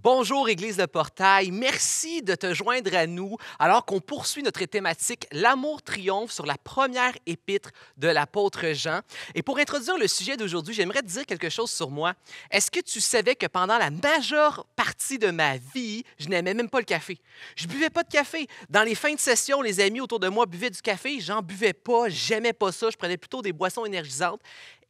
Bonjour Église de Portail, merci de te joindre à nous alors qu'on poursuit notre thématique L'amour triomphe sur la première épître de l'apôtre Jean. Et pour introduire le sujet d'aujourd'hui, j'aimerais te dire quelque chose sur moi. Est-ce que tu savais que pendant la majeure partie de ma vie, je n'aimais même pas le café? Je buvais pas de café. Dans les fins de session, les amis autour de moi buvaient du café, j'en buvais pas, j'aimais pas ça, je prenais plutôt des boissons énergisantes.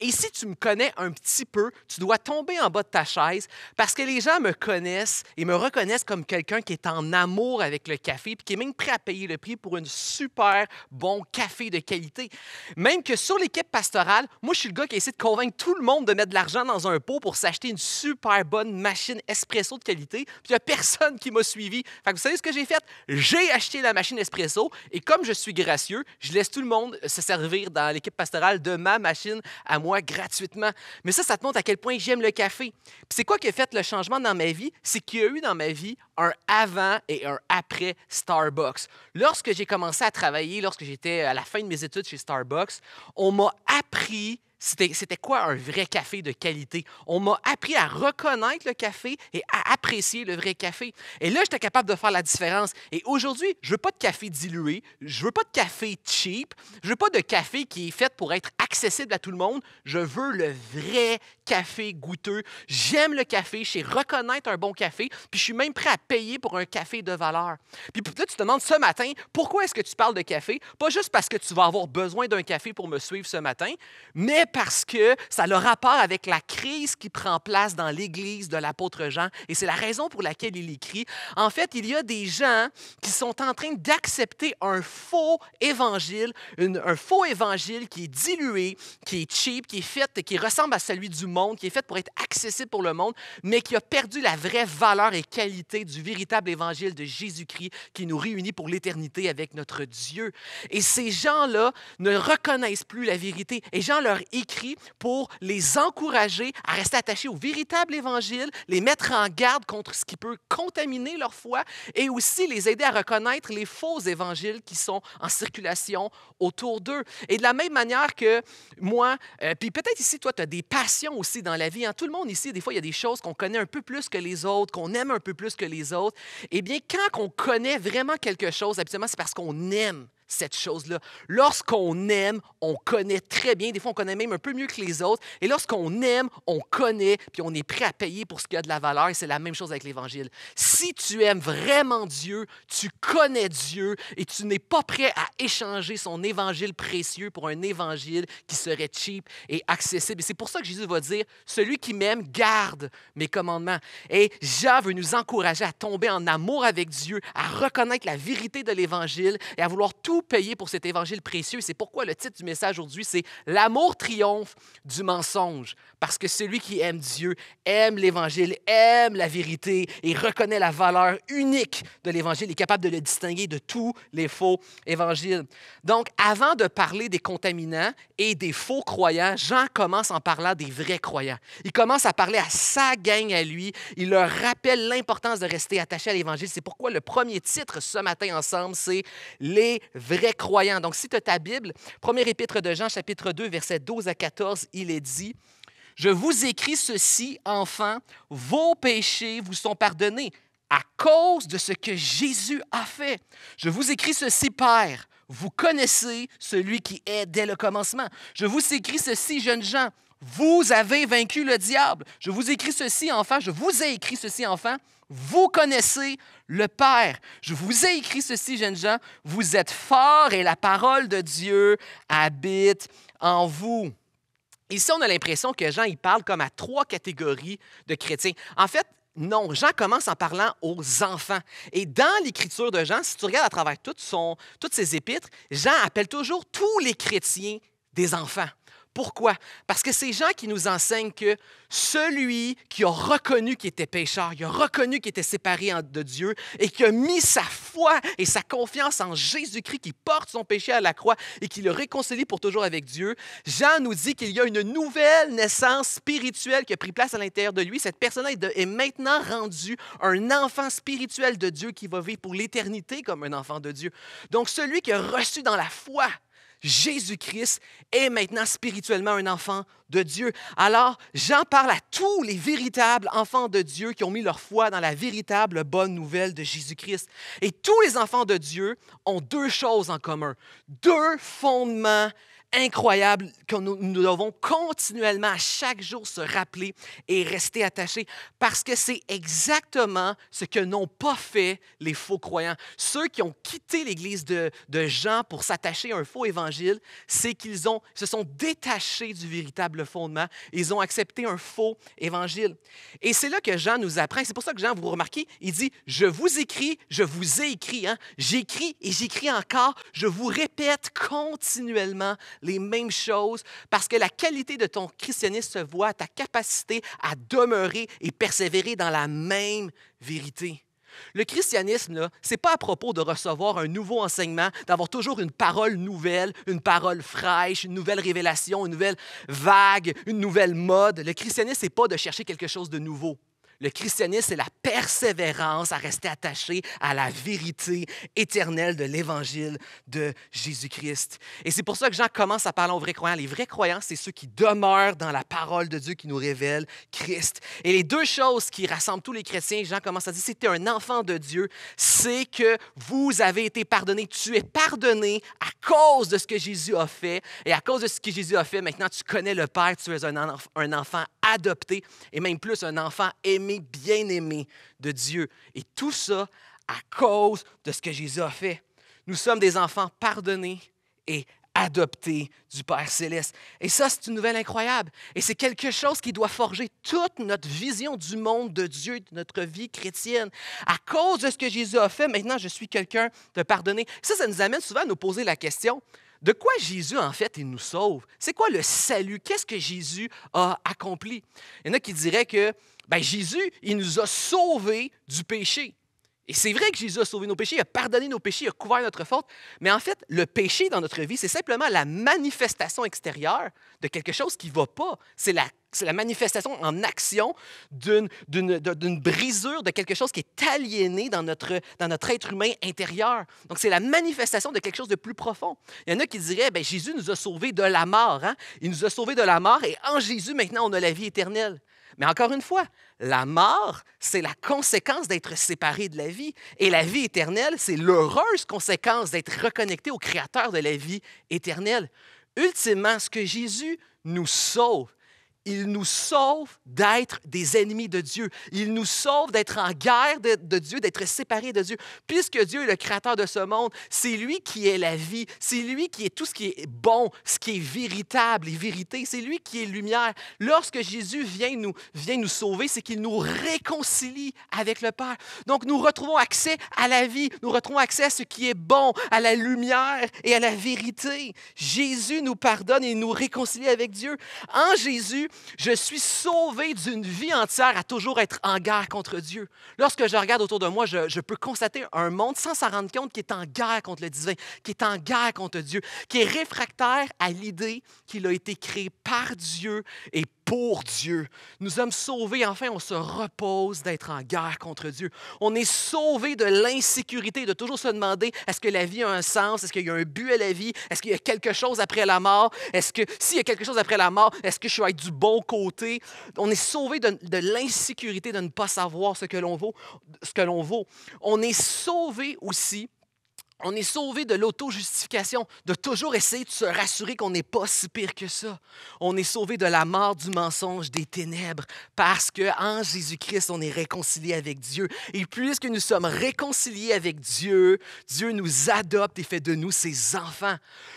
Et si tu me connais un petit peu, tu dois tomber en bas de ta chaise parce que les gens me connaissent et me reconnaissent comme quelqu'un qui est en amour avec le café et qui est même prêt à payer le prix pour un super bon café de qualité. Même que sur l'équipe pastorale, moi, je suis le gars qui essaie de convaincre tout le monde de mettre de l'argent dans un pot pour s'acheter une super bonne machine espresso de qualité. Puis il n'y a personne qui m'a suivi. Fait que vous savez ce que j'ai fait? J'ai acheté la machine espresso et comme je suis gracieux, je laisse tout le monde se servir dans l'équipe pastorale de ma machine à moi gratuitement. Mais ça, ça te montre à quel point j'aime le café. c'est quoi qui a fait le changement dans ma vie? C'est qu'il y a eu dans ma vie un avant et un après Starbucks. Lorsque j'ai commencé à travailler, lorsque j'étais à la fin de mes études chez Starbucks, on m'a appris c'était quoi un vrai café de qualité? On m'a appris à reconnaître le café et à apprécier le vrai café. Et là, j'étais capable de faire la différence. Et aujourd'hui, je veux pas de café dilué, je veux pas de café cheap, je veux pas de café qui est fait pour être accessible à tout le monde. Je veux le vrai café goûteux. J'aime le café, je sais reconnaître un bon café, puis je suis même prêt à payer pour un café de valeur. Puis là, tu te demandes ce matin, pourquoi est-ce que tu parles de café? Pas juste parce que tu vas avoir besoin d'un café pour me suivre ce matin, mais parce que ça a le rapport avec la crise qui prend place dans l'Église de l'apôtre Jean, et c'est la raison pour laquelle il écrit. En fait, il y a des gens qui sont en train d'accepter un faux évangile, un faux évangile qui est dilué, qui est cheap, qui est fait, qui ressemble à celui du monde monde, qui est faite pour être accessible pour le monde, mais qui a perdu la vraie valeur et qualité du véritable évangile de Jésus-Christ qui nous réunit pour l'éternité avec notre Dieu. Et ces gens-là ne reconnaissent plus la vérité. Et Jean leur écrit pour les encourager à rester attachés au véritable évangile, les mettre en garde contre ce qui peut contaminer leur foi et aussi les aider à reconnaître les faux évangiles qui sont en circulation autour d'eux. Et de la même manière que moi, euh, puis peut-être ici, toi, tu as des passions aussi dans la vie. en hein. Tout le monde ici, des fois, il y a des choses qu'on connaît un peu plus que les autres, qu'on aime un peu plus que les autres. Eh bien, quand on connaît vraiment quelque chose, habituellement, c'est parce qu'on aime cette chose-là. Lorsqu'on aime, on connaît très bien. Des fois, on connaît même un peu mieux que les autres. Et lorsqu'on aime, on connaît, puis on est prêt à payer pour ce qui a de la valeur. Et c'est la même chose avec l'Évangile. Si tu aimes vraiment Dieu, tu connais Dieu et tu n'es pas prêt à échanger son Évangile précieux pour un Évangile qui serait cheap et accessible. Et c'est pour ça que Jésus va dire, celui qui m'aime garde mes commandements. Et Jean veut nous encourager à tomber en amour avec Dieu, à reconnaître la vérité de l'Évangile et à vouloir tout payer payé pour cet évangile précieux. C'est pourquoi le titre du message aujourd'hui, c'est L'amour triomphe du mensonge. Parce que celui qui aime Dieu aime l'évangile, aime la vérité et reconnaît la valeur unique de l'évangile, est capable de le distinguer de tous les faux évangiles. Donc, avant de parler des contaminants et des faux croyants, Jean commence en parlant des vrais croyants. Il commence à parler à sa gang à lui. Il leur rappelle l'importance de rester attaché à l'évangile. C'est pourquoi le premier titre ce matin ensemble, c'est Les vrai croyant. Donc, si tu as ta Bible, 1er épître de Jean, chapitre 2, versets 12 à 14, il est dit Je vous écris ceci, enfants, vos péchés vous sont pardonnés à cause de ce que Jésus a fait. Je vous écris ceci, Père, vous connaissez celui qui est dès le commencement. Je vous écris ceci, jeunes gens, vous avez vaincu le diable. Je vous écris ceci, enfant. Je vous ai écrit ceci, enfant. Vous connaissez le Père. Je vous ai écrit ceci, jeunes gens. Vous êtes forts et la parole de Dieu habite en vous. Ici, on a l'impression que Jean, il parle comme à trois catégories de chrétiens. En fait, non, Jean commence en parlant aux enfants. Et dans l'écriture de Jean, si tu regardes à travers toutes ses épîtres, Jean appelle toujours tous les chrétiens des enfants. Pourquoi? Parce que c'est gens qui nous enseignent que celui qui a reconnu qu'il était pécheur, qui a reconnu qu'il était séparé de Dieu et qui a mis sa foi et sa confiance en Jésus-Christ qui porte son péché à la croix et qui le réconcilie pour toujours avec Dieu, Jean nous dit qu'il y a une nouvelle naissance spirituelle qui a pris place à l'intérieur de lui. Cette personne est maintenant rendue un enfant spirituel de Dieu qui va vivre pour l'éternité comme un enfant de Dieu. Donc celui qui a reçu dans la foi Jésus-Christ est maintenant spirituellement un enfant de Dieu. Alors, j'en parle à tous les véritables enfants de Dieu qui ont mis leur foi dans la véritable bonne nouvelle de Jésus-Christ. Et tous les enfants de Dieu ont deux choses en commun, deux fondements incroyable que nous, devons continuellement à chaque jour se rappeler et rester attachés parce que c'est exactement ce que n'ont pas fait les faux croyants. Ceux qui ont quitté l'Église de, Jean pour s'attacher à un faux évangile, c'est qu'ils se sont détachés du véritable fondement. Ils ont accepté un faux évangile. Et c'est là que Jean nous apprend. C'est pour ça que Jean, vous remarquez, il dit, je vous écris, je vous ai écrit, hein. j'écris et j'écris encore, je vous répète continuellement les mêmes choses, parce que la qualité de ton christianisme se voit à ta capacité à demeurer et persévérer dans la même vérité. Le christianisme, ce n'est pas à propos de recevoir un nouveau enseignement, d'avoir toujours une parole nouvelle, une parole fraîche, une nouvelle révélation, une nouvelle vague, une nouvelle mode. Le christianisme, ce n'est pas de chercher quelque chose de nouveau. Le christianisme, c'est la persévérance à rester attaché à la vérité éternelle de l'Évangile de Jésus-Christ. Et c'est pour ça que Jean commence à parler aux vrais croyants. Les vrais croyants, c'est ceux qui demeurent dans la parole de Dieu qui nous révèle Christ. Et les deux choses qui rassemblent tous les chrétiens, Jean commence à dire, si tu es un enfant de Dieu, c'est que vous avez été pardonné. Tu es pardonné à cause de ce que Jésus a fait. Et à cause de ce que Jésus a fait, maintenant tu connais le Père, tu es un, un enfant adopté et même plus un enfant aimé, bien-aimé de Dieu. Et tout ça à cause de ce que Jésus a fait. Nous sommes des enfants pardonnés et adoptés du Père céleste. Et ça, c'est une nouvelle incroyable. Et c'est quelque chose qui doit forger toute notre vision du monde de Dieu, de notre vie chrétienne. À cause de ce que Jésus a fait, maintenant, je suis quelqu'un de pardonné. Ça, ça nous amène souvent à nous poser la question, de quoi Jésus, en fait, il nous sauve? C'est quoi le salut? Qu'est-ce que Jésus a accompli? Il y en a qui diraient que ben, Jésus, il nous a sauvés du péché. Et c'est vrai que Jésus a sauvé nos péchés, il a pardonné nos péchés, il a couvert notre faute. Mais en fait, le péché dans notre vie, c'est simplement la manifestation extérieure de quelque chose qui ne va pas. C'est la c'est la manifestation en action d'une brisure de quelque chose qui est aliéné dans notre, être humain intérieur. Donc, c'est la manifestation de quelque chose de plus profond. Il y en a qui diraient, bien, Jésus nous a sauvés de la mort. Hein? Il nous a sauvés de la mort et en Jésus, maintenant, on a la vie éternelle. Mais encore une fois, la mort, c'est la conséquence d'être séparé de la vie. Et la vie éternelle, c'est l'heureuse conséquence d'être reconnecté au Créateur de la vie éternelle. Ultimement, ce que Jésus nous sauve, il nous sauve d'être des ennemis de Dieu. Il nous sauve d'être en guerre de, Dieu, d'être séparés de Dieu. Puisque Dieu est le créateur de ce monde, c'est lui qui est la vie, c'est lui qui est tout ce qui est bon, ce qui est véritable, et vérité. c'est lui qui est lumière. Lorsque Jésus vient nous, vient nous sauver, c'est qu'il nous réconcilie avec le Père. Donc nous retrouvons accès à la vie, nous retrouvons accès à ce qui est bon, à la lumière et à la vérité. Jésus nous pardonne et nous réconcilie avec Dieu. En Jésus, je suis sauvé d'une vie entière à toujours être en guerre contre Dieu. Lorsque je regarde autour de moi, je, peux constater un monde sans s'en rendre compte qui est en guerre contre le divin, qui est en guerre contre Dieu, qui est réfractaire à l'idée qu'il a été créé par Dieu et pour Dieu. Nous sommes sauvés, enfin, on se repose d'être en guerre contre Dieu. On est sauvé de l'insécurité, de toujours se demander est-ce que la vie a un sens, est-ce qu'il y a un but à la vie, est-ce qu'il y a quelque chose après la mort, est-ce que s'il y a quelque chose après la mort, est-ce que je suis être du bon côté. On est sauvé de, l'insécurité de ne pas savoir ce que l'on vaut, ce que l'on vaut. On est sauvé aussi on est sauvé de l'auto-justification, de toujours essayer de se rassurer qu'on n'est pas si pire que ça. On est sauvé de la mort du mensonge, des ténèbres, parce que en Jésus-Christ, on est réconcilié avec Dieu. Et puisque nous sommes réconciliés avec Dieu, Dieu nous adopte et fait de nous ses enfants.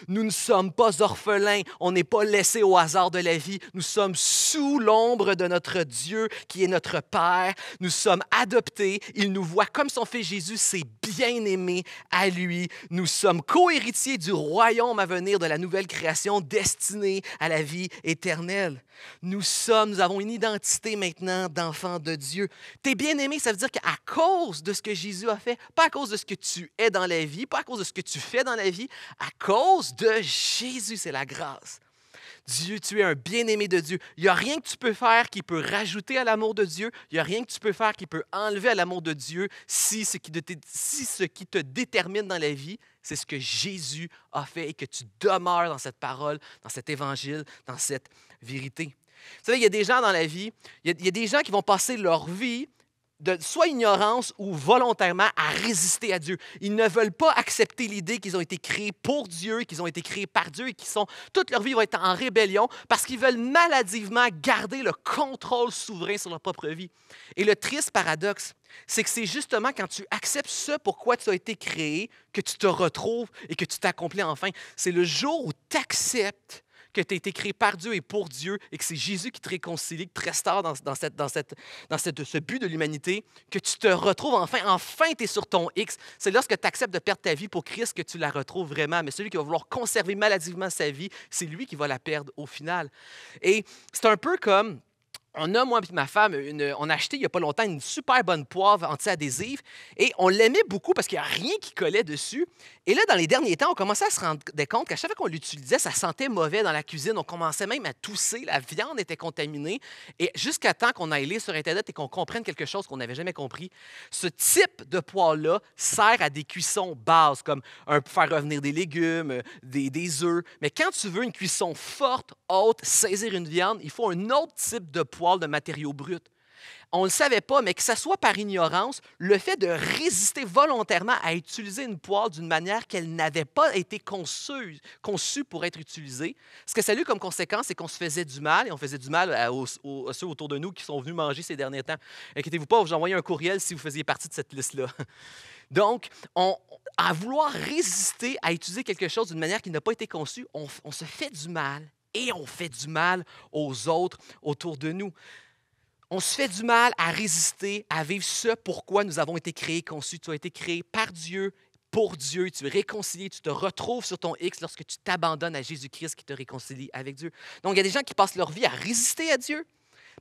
Nous ne sommes pas orphelins, on n'est pas laissés au hasard de la vie. Nous sommes sous l'ombre de notre Dieu qui est notre Père. Nous sommes adoptés, il nous voit comme son fils Jésus, C'est bien aimé à lui nous sommes cohéritiers du royaume à venir de la nouvelle création destinée à la vie éternelle. Nous sommes, nous avons une identité maintenant d'enfant de Dieu. T'es bien aimé, ça veut dire qu'à cause de ce que Jésus a fait, pas à cause de ce que tu es dans la vie, pas à cause de ce que tu fais dans la vie, à cause de Jésus, c'est la grâce. Dieu, tu es un bien-aimé de Dieu. Il n'y a rien que tu peux faire qui peut rajouter à l'amour de Dieu. Il n'y a rien que tu peux faire qui peut enlever à l'amour de Dieu si ce, qui te, si ce qui te détermine dans la vie, c'est ce que Jésus a fait et que tu demeures dans cette parole, dans cet évangile, dans cette vérité. Tu sais, il y a des gens dans la vie, il y a des gens qui vont passer leur vie de soit ignorance ou volontairement à résister à Dieu. Ils ne veulent pas accepter l'idée qu'ils ont été créés pour Dieu, qu'ils ont été créés par Dieu et qu'ils sont toute leur vie vont être en rébellion parce qu'ils veulent maladivement garder le contrôle souverain sur leur propre vie. Et le triste paradoxe, c'est que c'est justement quand tu acceptes ce pourquoi tu as été créé que tu te retrouves et que tu t'accomplis enfin. C'est le jour où tu acceptes que tu as été créé par Dieu et pour Dieu, et que c'est Jésus qui te réconcilie, qui te restaure dans, cette, dans, cette, dans cette, ce but de l'humanité, que tu te retrouves enfin, enfin tu es sur ton X. C'est lorsque tu acceptes de perdre ta vie pour Christ que tu la retrouves vraiment. Mais celui qui va vouloir conserver maladivement sa vie, c'est lui qui va la perdre au final. Et c'est un peu comme on a, moi et ma femme, on a acheté il n'y a pas longtemps une super bonne poivre anti-adhésive et on l'aimait beaucoup parce qu'il n'y a rien qui collait dessus. Et là, dans les derniers temps, on commençait à se rendre compte qu'à chaque fois qu'on l'utilisait, ça sentait mauvais dans la cuisine. On commençait même à tousser, la viande était contaminée. Et jusqu'à temps qu'on aille lire sur Internet et qu'on comprenne quelque chose qu'on n'avait jamais compris, ce type de poivre-là sert à des cuissons bases, comme un, faire revenir des légumes, des, des œufs. Mais quand tu veux une cuisson forte, haute, saisir une viande, il faut un autre type de poivre de matériaux bruts. On ne le savait pas, mais que ce soit par ignorance, le fait de résister volontairement à utiliser une poêle d'une manière qu'elle n'avait pas été conçue, conçue, pour être utilisée, ce que ça a eu comme conséquence, c'est qu'on se faisait du mal et on faisait du mal à, ceux autour de nous qui sont venus manger ces derniers temps. Inquiétez-vous pas, vous envoyez un courriel si vous faisiez partie de cette liste-là. Donc, à vouloir résister à utiliser quelque chose d'une manière qui n'a pas été conçue, on se fait du mal et on fait du mal aux autres autour de nous. On se fait du mal à résister, à vivre ce pourquoi nous avons été créés, conçus. Tu as été créé par Dieu, pour Dieu. Tu es réconcilié, tu te retrouves sur ton X lorsque tu t'abandonnes à Jésus-Christ qui te réconcilie avec Dieu. Donc, il y a des gens qui passent leur vie à résister à Dieu,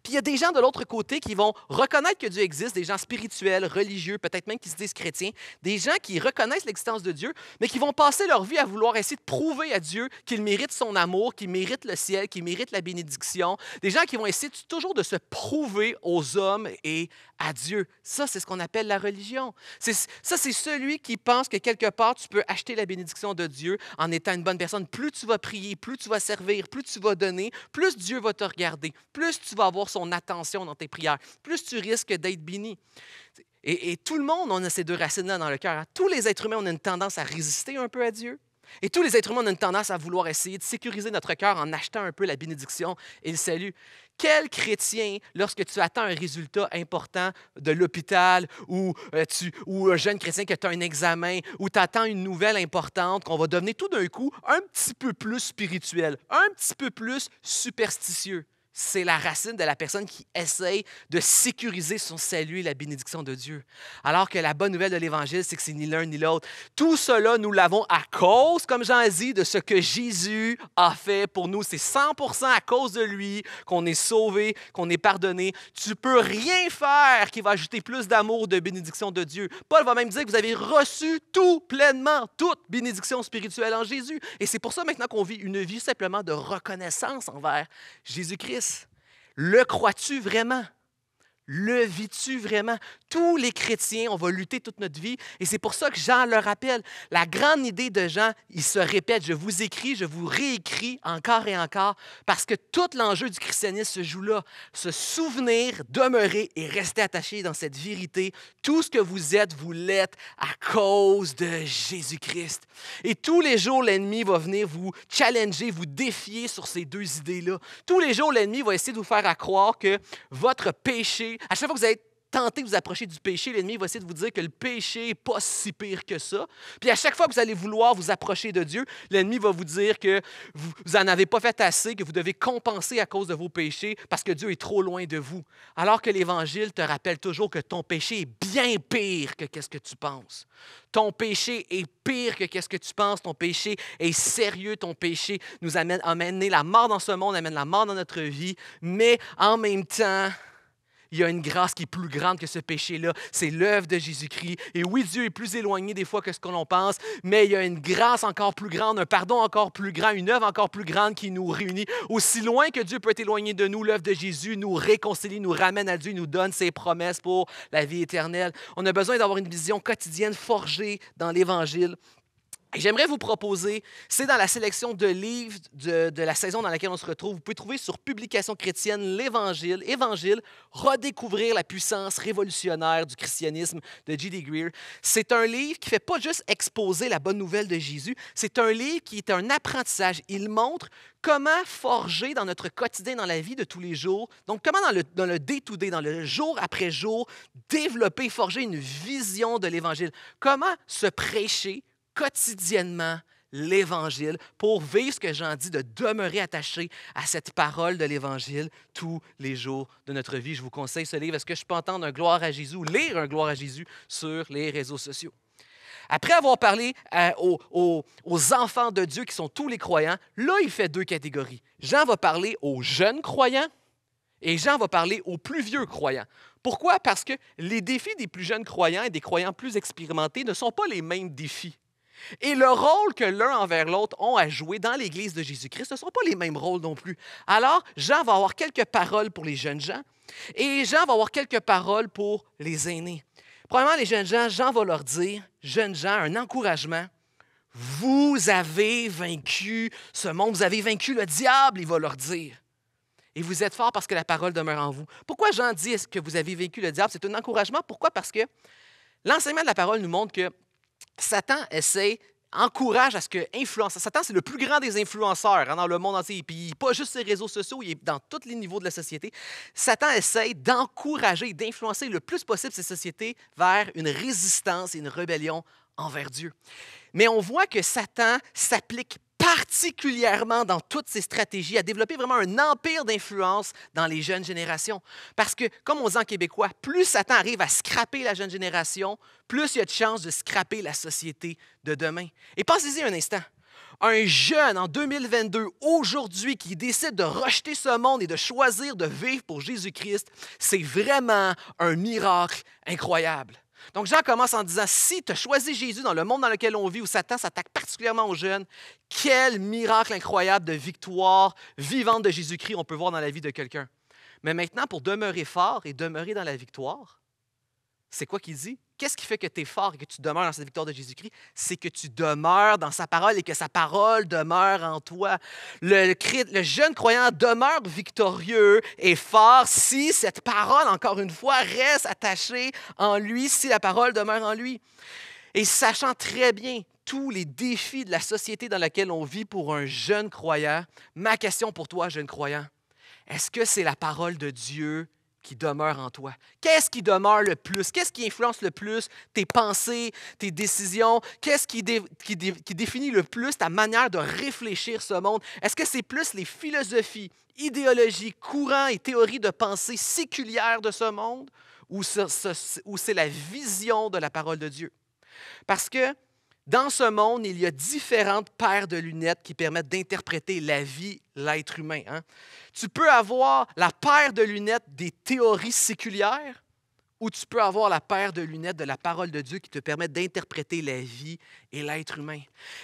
puis il y a des gens de l'autre côté qui vont reconnaître que Dieu existe, des gens spirituels, religieux, peut-être même qui se disent chrétiens, des gens qui reconnaissent l'existence de Dieu, mais qui vont passer leur vie à vouloir essayer de prouver à Dieu qu'il mérite son amour, qu'il mérite le ciel, qu'il mérite la bénédiction. Des gens qui vont essayer toujours de se prouver aux hommes et à Dieu. Ça, c'est ce qu'on appelle la religion. Ça, c'est celui qui pense que quelque part, tu peux acheter la bénédiction de Dieu en étant une bonne personne. Plus tu vas prier, plus tu vas servir, plus tu vas donner, plus Dieu va te regarder, plus tu vas avoir son attention dans tes prières, plus tu risques d'être béni. Et, tout le monde, on a ces deux racines-là dans le cœur. Hein. Tous les êtres humains, on a une tendance à résister un peu à Dieu. Et tous les êtres humains, ont une tendance à vouloir essayer de sécuriser notre cœur en achetant un peu la bénédiction et le salut. Quel chrétien, lorsque tu attends un résultat important de l'hôpital ou, euh, ou un jeune chrétien qui tu un examen ou tu attends une nouvelle importante qu'on va devenir tout d'un coup un petit peu plus spirituel, un petit peu plus superstitieux? C'est la racine de la personne qui essaye de sécuriser son salut et la bénédiction de Dieu. Alors que la bonne nouvelle de l'Évangile, c'est que c'est ni l'un ni l'autre. Tout cela, nous l'avons à cause, comme Jean a dit, de ce que Jésus a fait pour nous. C'est 100% à cause de lui qu'on est sauvé, qu'on est pardonné. Tu peux rien faire qui va ajouter plus d'amour, de bénédiction de Dieu. Paul va même dire que vous avez reçu tout pleinement, toute bénédiction spirituelle en Jésus. Et c'est pour ça maintenant qu'on vit une vie simplement de reconnaissance envers Jésus-Christ. Le crois-tu vraiment? Le vis-tu vraiment? Tous les chrétiens, on va lutter toute notre vie. Et c'est pour ça que Jean le rappelle. La grande idée de Jean, il se répète, je vous écris, je vous réécris encore et encore, parce que tout l'enjeu du christianisme se joue là. Se souvenir, demeurer et rester attaché dans cette vérité. Tout ce que vous êtes, vous l'êtes à cause de Jésus-Christ. Et tous les jours, l'ennemi va venir vous challenger, vous défier sur ces deux idées-là. Tous les jours, l'ennemi va essayer de vous faire croire que votre péché, à chaque fois que vous allez tenter de vous approcher du péché, l'ennemi va essayer de vous dire que le péché n'est pas si pire que ça. Puis à chaque fois que vous allez vouloir vous approcher de Dieu, l'ennemi va vous dire que vous n'en avez pas fait assez, que vous devez compenser à cause de vos péchés parce que Dieu est trop loin de vous. Alors que l'Évangile te rappelle toujours que ton péché est bien pire que qu'est-ce que tu penses. Ton péché est pire que qu'est-ce que tu penses. Ton péché est sérieux. Ton péché nous amène à la mort dans ce monde, amène la mort dans notre vie. Mais en même temps, il y a une grâce qui est plus grande que ce péché-là. C'est l'œuvre de Jésus-Christ. Et oui, Dieu est plus éloigné des fois que ce que l'on pense, mais il y a une grâce encore plus grande, un pardon encore plus grand, une œuvre encore plus grande qui nous réunit. Aussi loin que Dieu peut être éloigné de nous, l'œuvre de Jésus nous réconcilie, nous ramène à Dieu, nous donne ses promesses pour la vie éternelle. On a besoin d'avoir une vision quotidienne forgée dans l'Évangile J'aimerais vous proposer, c'est dans la sélection de livres de, la saison dans laquelle on se retrouve. Vous pouvez trouver sur Publication chrétienne l'Évangile, Évangile, redécouvrir la puissance révolutionnaire du christianisme de J.D. Greer. C'est un livre qui fait pas juste exposer la bonne nouvelle de Jésus, c'est un livre qui est un apprentissage. Il montre comment forger dans notre quotidien, dans la vie de tous les jours, donc comment dans le, dans le day to -day, dans le jour après jour, développer, forger une vision de l'Évangile. Comment se prêcher quotidiennement l'Évangile pour vivre ce que Jean dit, de demeurer attaché à cette parole de l'Évangile tous les jours de notre vie. Je vous conseille ce livre. Est-ce que je peux entendre un gloire à Jésus lire un gloire à Jésus sur les réseaux sociaux? Après avoir parlé euh, aux, aux, enfants de Dieu qui sont tous les croyants, là, il fait deux catégories. Jean va parler aux jeunes croyants et Jean va parler aux plus vieux croyants. Pourquoi? Parce que les défis des plus jeunes croyants et des croyants plus expérimentés ne sont pas les mêmes défis et le rôle que l'un envers l'autre ont à jouer dans l'Église de Jésus-Christ, ce ne sont pas les mêmes rôles non plus. Alors, Jean va avoir quelques paroles pour les jeunes gens et Jean va avoir quelques paroles pour les aînés. Premièrement, les jeunes gens, Jean va leur dire, jeunes gens, un encouragement. Vous avez vaincu ce monde, vous avez vaincu le diable, il va leur dire. Et vous êtes forts parce que la parole demeure en vous. Pourquoi Jean dit que vous avez vaincu le diable? C'est un encouragement. Pourquoi? Parce que l'enseignement de la parole nous montre que Satan essaie encourage à ce que influence. Satan, c'est le plus grand des influenceurs hein, dans le monde entier. Puis pas juste ses réseaux sociaux, il est dans tous les niveaux de la société. Satan essaie d'encourager, d'influencer le plus possible ces sociétés vers une résistance et une rébellion envers Dieu. Mais on voit que Satan s'applique particulièrement dans toutes ses stratégies, à développer vraiment un empire d'influence dans les jeunes générations. Parce que, comme on dit en québécois, plus Satan arrive à scraper la jeune génération, plus il y a de chances de scraper la société de demain. Et pensez-y un instant. Un jeune en 2022, aujourd'hui, qui décide de rejeter ce monde et de choisir de vivre pour Jésus-Christ, c'est vraiment un miracle incroyable. Donc Jean commence en disant, si tu as choisi Jésus dans le monde dans lequel on vit, où Satan s'attaque particulièrement aux jeunes, quel miracle incroyable de victoire vivante de Jésus-Christ on peut voir dans la vie de quelqu'un. Mais maintenant, pour demeurer fort et demeurer dans la victoire, c'est quoi qu'il dit? Qu'est-ce qui fait que tu es fort et que tu demeures dans cette victoire de Jésus-Christ? C'est que tu demeures dans sa parole et que sa parole demeure en toi. Le, jeune croyant demeure victorieux et fort si cette parole, encore une fois, reste attachée en lui, si la parole demeure en lui. Et sachant très bien tous les défis de la société dans laquelle on vit pour un jeune croyant, ma question pour toi, jeune croyant, est-ce que c'est la parole de Dieu demeure en toi. Qu'est-ce qui demeure le plus? Qu'est-ce qui influence le plus tes pensées, tes décisions? Qu'est-ce qui, qui, définit le plus ta manière de réfléchir ce monde? Est-ce que c'est plus les philosophies, idéologies, courants et théories de pensée séculières de ce monde ou c'est la vision de la parole de Dieu? Parce que dans ce monde, il y a différentes paires de lunettes qui permettent d'interpréter la vie, l'être humain. Hein. Tu peux avoir la paire de lunettes des théories séculières ou tu peux avoir la paire de lunettes de la parole de Dieu qui te permettent d'interpréter la vie et l'être humain.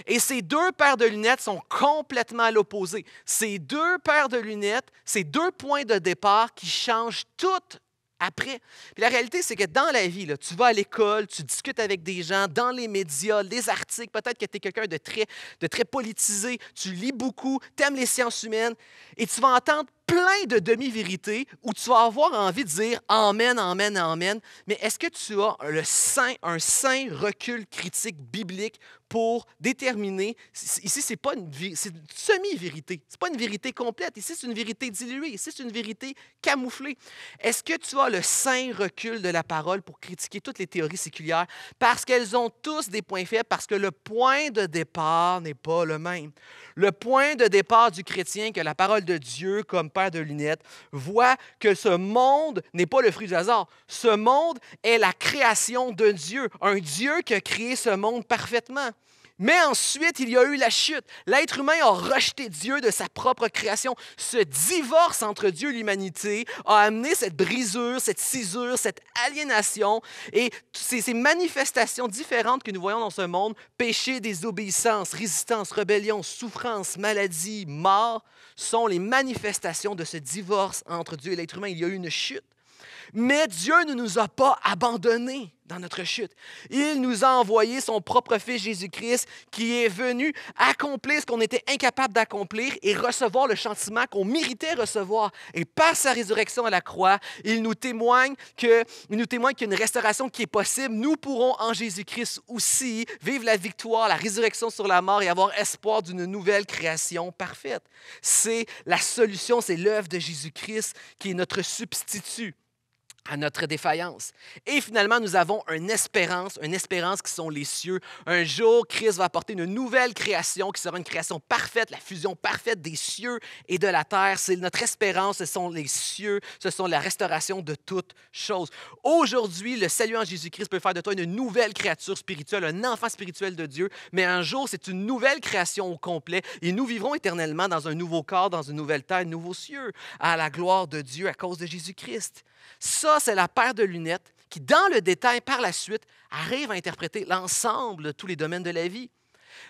Et ces deux paires de lunettes sont complètement à l'opposé. Ces deux paires de lunettes, ces deux points de départ qui changent toute après. Puis la réalité, c'est que dans la vie, tu vas à l'école, tu discutes avec des gens, dans les médias, les articles, peut-être que tu es quelqu'un de très, de très politisé, tu lis beaucoup, tu aimes les sciences humaines, et tu vas entendre plein de demi-vérités où tu vas avoir envie de dire Amen, Amen, Amen. Mais est-ce que tu as le un saint recul critique biblique pour déterminer. Ici, c'est pas une, c'est semi-vérité. C'est pas une vérité complète. Ici, c'est une vérité diluée. Ici, c'est une vérité camouflée. Est-ce que tu as le saint recul de la parole pour critiquer toutes les théories séculières parce qu'elles ont tous des points faibles, parce que le point de départ n'est pas le même. Le point de départ du chrétien que la parole de Dieu, comme père de lunettes, voit que ce monde n'est pas le fruit du hasard. Ce monde est la création de Dieu, un Dieu qui a créé ce monde parfaitement. Mais ensuite, il y a eu la chute. L'être humain a rejeté Dieu de sa propre création. Ce divorce entre Dieu et l'humanité a amené cette brisure, cette cisure, cette aliénation et ces, ces manifestations différentes que nous voyons dans ce monde, péché, désobéissance, résistance, rébellion, souffrance, maladie, mort, sont les manifestations de ce divorce entre Dieu et l'être humain. Il y a eu une chute. Mais Dieu ne nous a pas abandonnés dans notre chute. Il nous a envoyé son propre Fils Jésus-Christ qui est venu accomplir ce qu'on était incapable d'accomplir et recevoir le châtiment qu'on méritait recevoir. Et par sa résurrection à la croix, il nous témoigne que, il nous témoigne qu'il restauration qui est possible. Nous pourrons en Jésus-Christ aussi vivre la victoire, la résurrection sur la mort et avoir espoir d'une nouvelle création parfaite. C'est la solution, c'est l'œuvre de Jésus-Christ qui est notre substitut à notre défaillance. Et finalement, nous avons une espérance, une espérance qui sont les cieux. Un jour, Christ va apporter une nouvelle création qui sera une création parfaite, la fusion parfaite des cieux et de la terre. C'est notre espérance, ce sont les cieux, ce sont la restauration de toutes choses. Aujourd'hui, le salut en Jésus-Christ peut faire de toi une nouvelle créature spirituelle, un enfant spirituel de Dieu, mais un jour, c'est une nouvelle création au complet et nous vivrons éternellement dans un nouveau corps, dans une nouvelle terre, nouveaux cieux, à la gloire de Dieu à cause de Jésus-Christ. Ça, c'est la paire de lunettes qui, dans le détail, par la suite, arrive à interpréter l'ensemble de tous les domaines de la vie.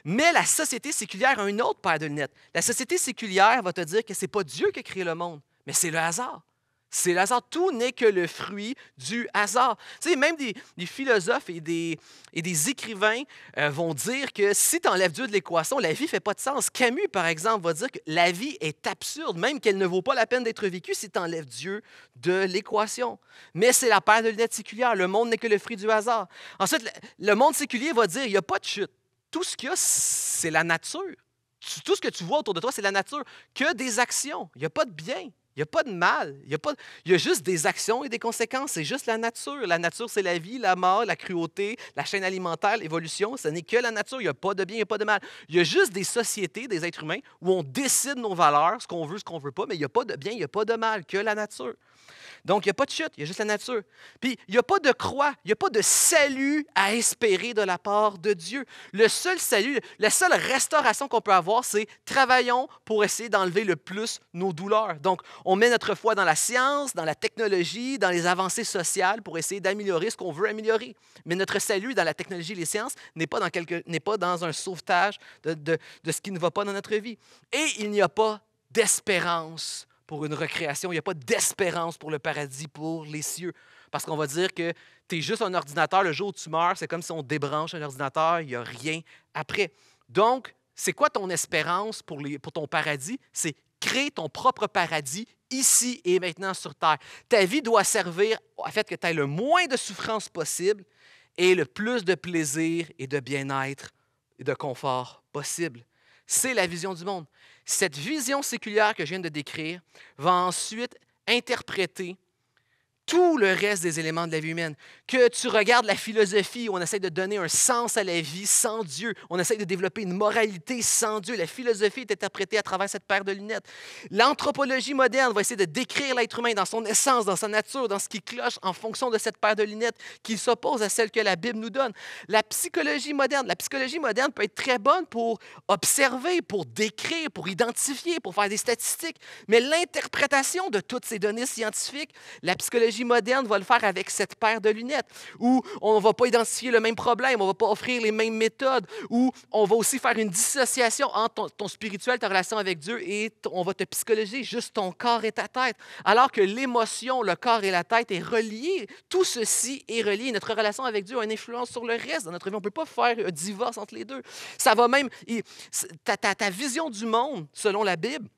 Mais la société séculière a une autre paire de lunettes. La société séculière va te dire que ce n'est pas Dieu qui a créé le monde, mais c'est le hasard. C'est l'hasard. Tout n'est que le fruit du hasard. Tu sais, même des, philosophes et des, écrivains euh, vont dire que si tu enlèves Dieu de l'équation, la vie fait pas de sens. Camus, par exemple, va dire que la vie est absurde, même qu'elle ne vaut pas la peine d'être vécue si tu enlèves Dieu de l'équation. Mais c'est la paire de lunettes séculières. Le monde n'est que le fruit du hasard. Ensuite, le monde séculier va dire il n'y a pas de chute. Tout ce qu'il y a, c'est la nature. Tout ce que tu vois autour de toi, c'est la nature. Que des actions. Il n'y a pas de bien. Il n'y a pas de mal. Il y, a juste des actions et des conséquences. C'est juste la nature. La nature, c'est la vie, la mort, la cruauté, la chaîne alimentaire, l'évolution. Ce n'est que la nature. Il n'y a pas de bien, il n'y a pas de mal. Il y a juste des sociétés, des êtres humains, où on décide nos valeurs, ce qu'on veut, ce qu'on ne veut pas, mais il n'y a pas de bien, il n'y a pas de mal, que la nature. Donc, il n'y a pas de chute, il y a juste la nature. Puis, il n'y a pas de croix, il n'y a pas de salut à espérer de la part de Dieu. Le seul salut, la seule restauration qu'on peut avoir, c'est travaillons pour essayer d'enlever le plus nos douleurs. Donc, on met notre foi dans la science, dans la technologie, dans les avancées sociales pour essayer d'améliorer ce qu'on veut améliorer. Mais notre salut dans la technologie et les sciences n'est pas, dans pas dans un sauvetage de, de ce qui ne va pas dans notre vie. Et il n'y a pas d'espérance pour une recréation, il n'y a pas d'espérance pour le paradis, pour les cieux. Parce qu'on va dire que tu es juste un ordinateur, le jour où tu meurs, c'est comme si on débranche un ordinateur, il n'y a rien après. Donc, c'est quoi ton espérance pour, ton paradis? C'est créer ton propre paradis ici et maintenant sur Terre. Ta vie doit servir au fait que tu aies le moins de souffrance possible et le plus de plaisir et de bien-être et de confort possible. C'est la vision du monde. Cette vision séculière que je viens de décrire va ensuite interpréter tout le reste des éléments de la vie humaine. Que tu regardes la philosophie où on essaie de donner un sens à la vie sans Dieu, on essaie de développer une moralité sans Dieu. La philosophie est interprétée à travers cette paire de lunettes. L'anthropologie moderne va essayer de décrire l'être humain dans son essence, dans sa nature, dans ce qui cloche en fonction de cette paire de lunettes qui s'oppose à celle que la Bible nous donne. La psychologie moderne, la psychologie moderne peut être très bonne pour observer, pour décrire, pour identifier, pour faire des statistiques, mais l'interprétation de toutes ces données scientifiques, la psychologie moderne va le faire avec cette paire de lunettes, où on ne va pas identifier le même problème, on ne va pas offrir les mêmes méthodes, où on va aussi faire une dissociation entre ton, spirituel, ta relation avec Dieu, et on va te psychologiser juste ton corps et ta tête. Alors que l'émotion, le corps et la tête est relié, tout ceci est relié. Notre relation avec Dieu a une influence sur le reste de notre vie. On ne peut pas faire un divorce entre les deux. Ça va même, ta, ta vision du monde, selon la Bible,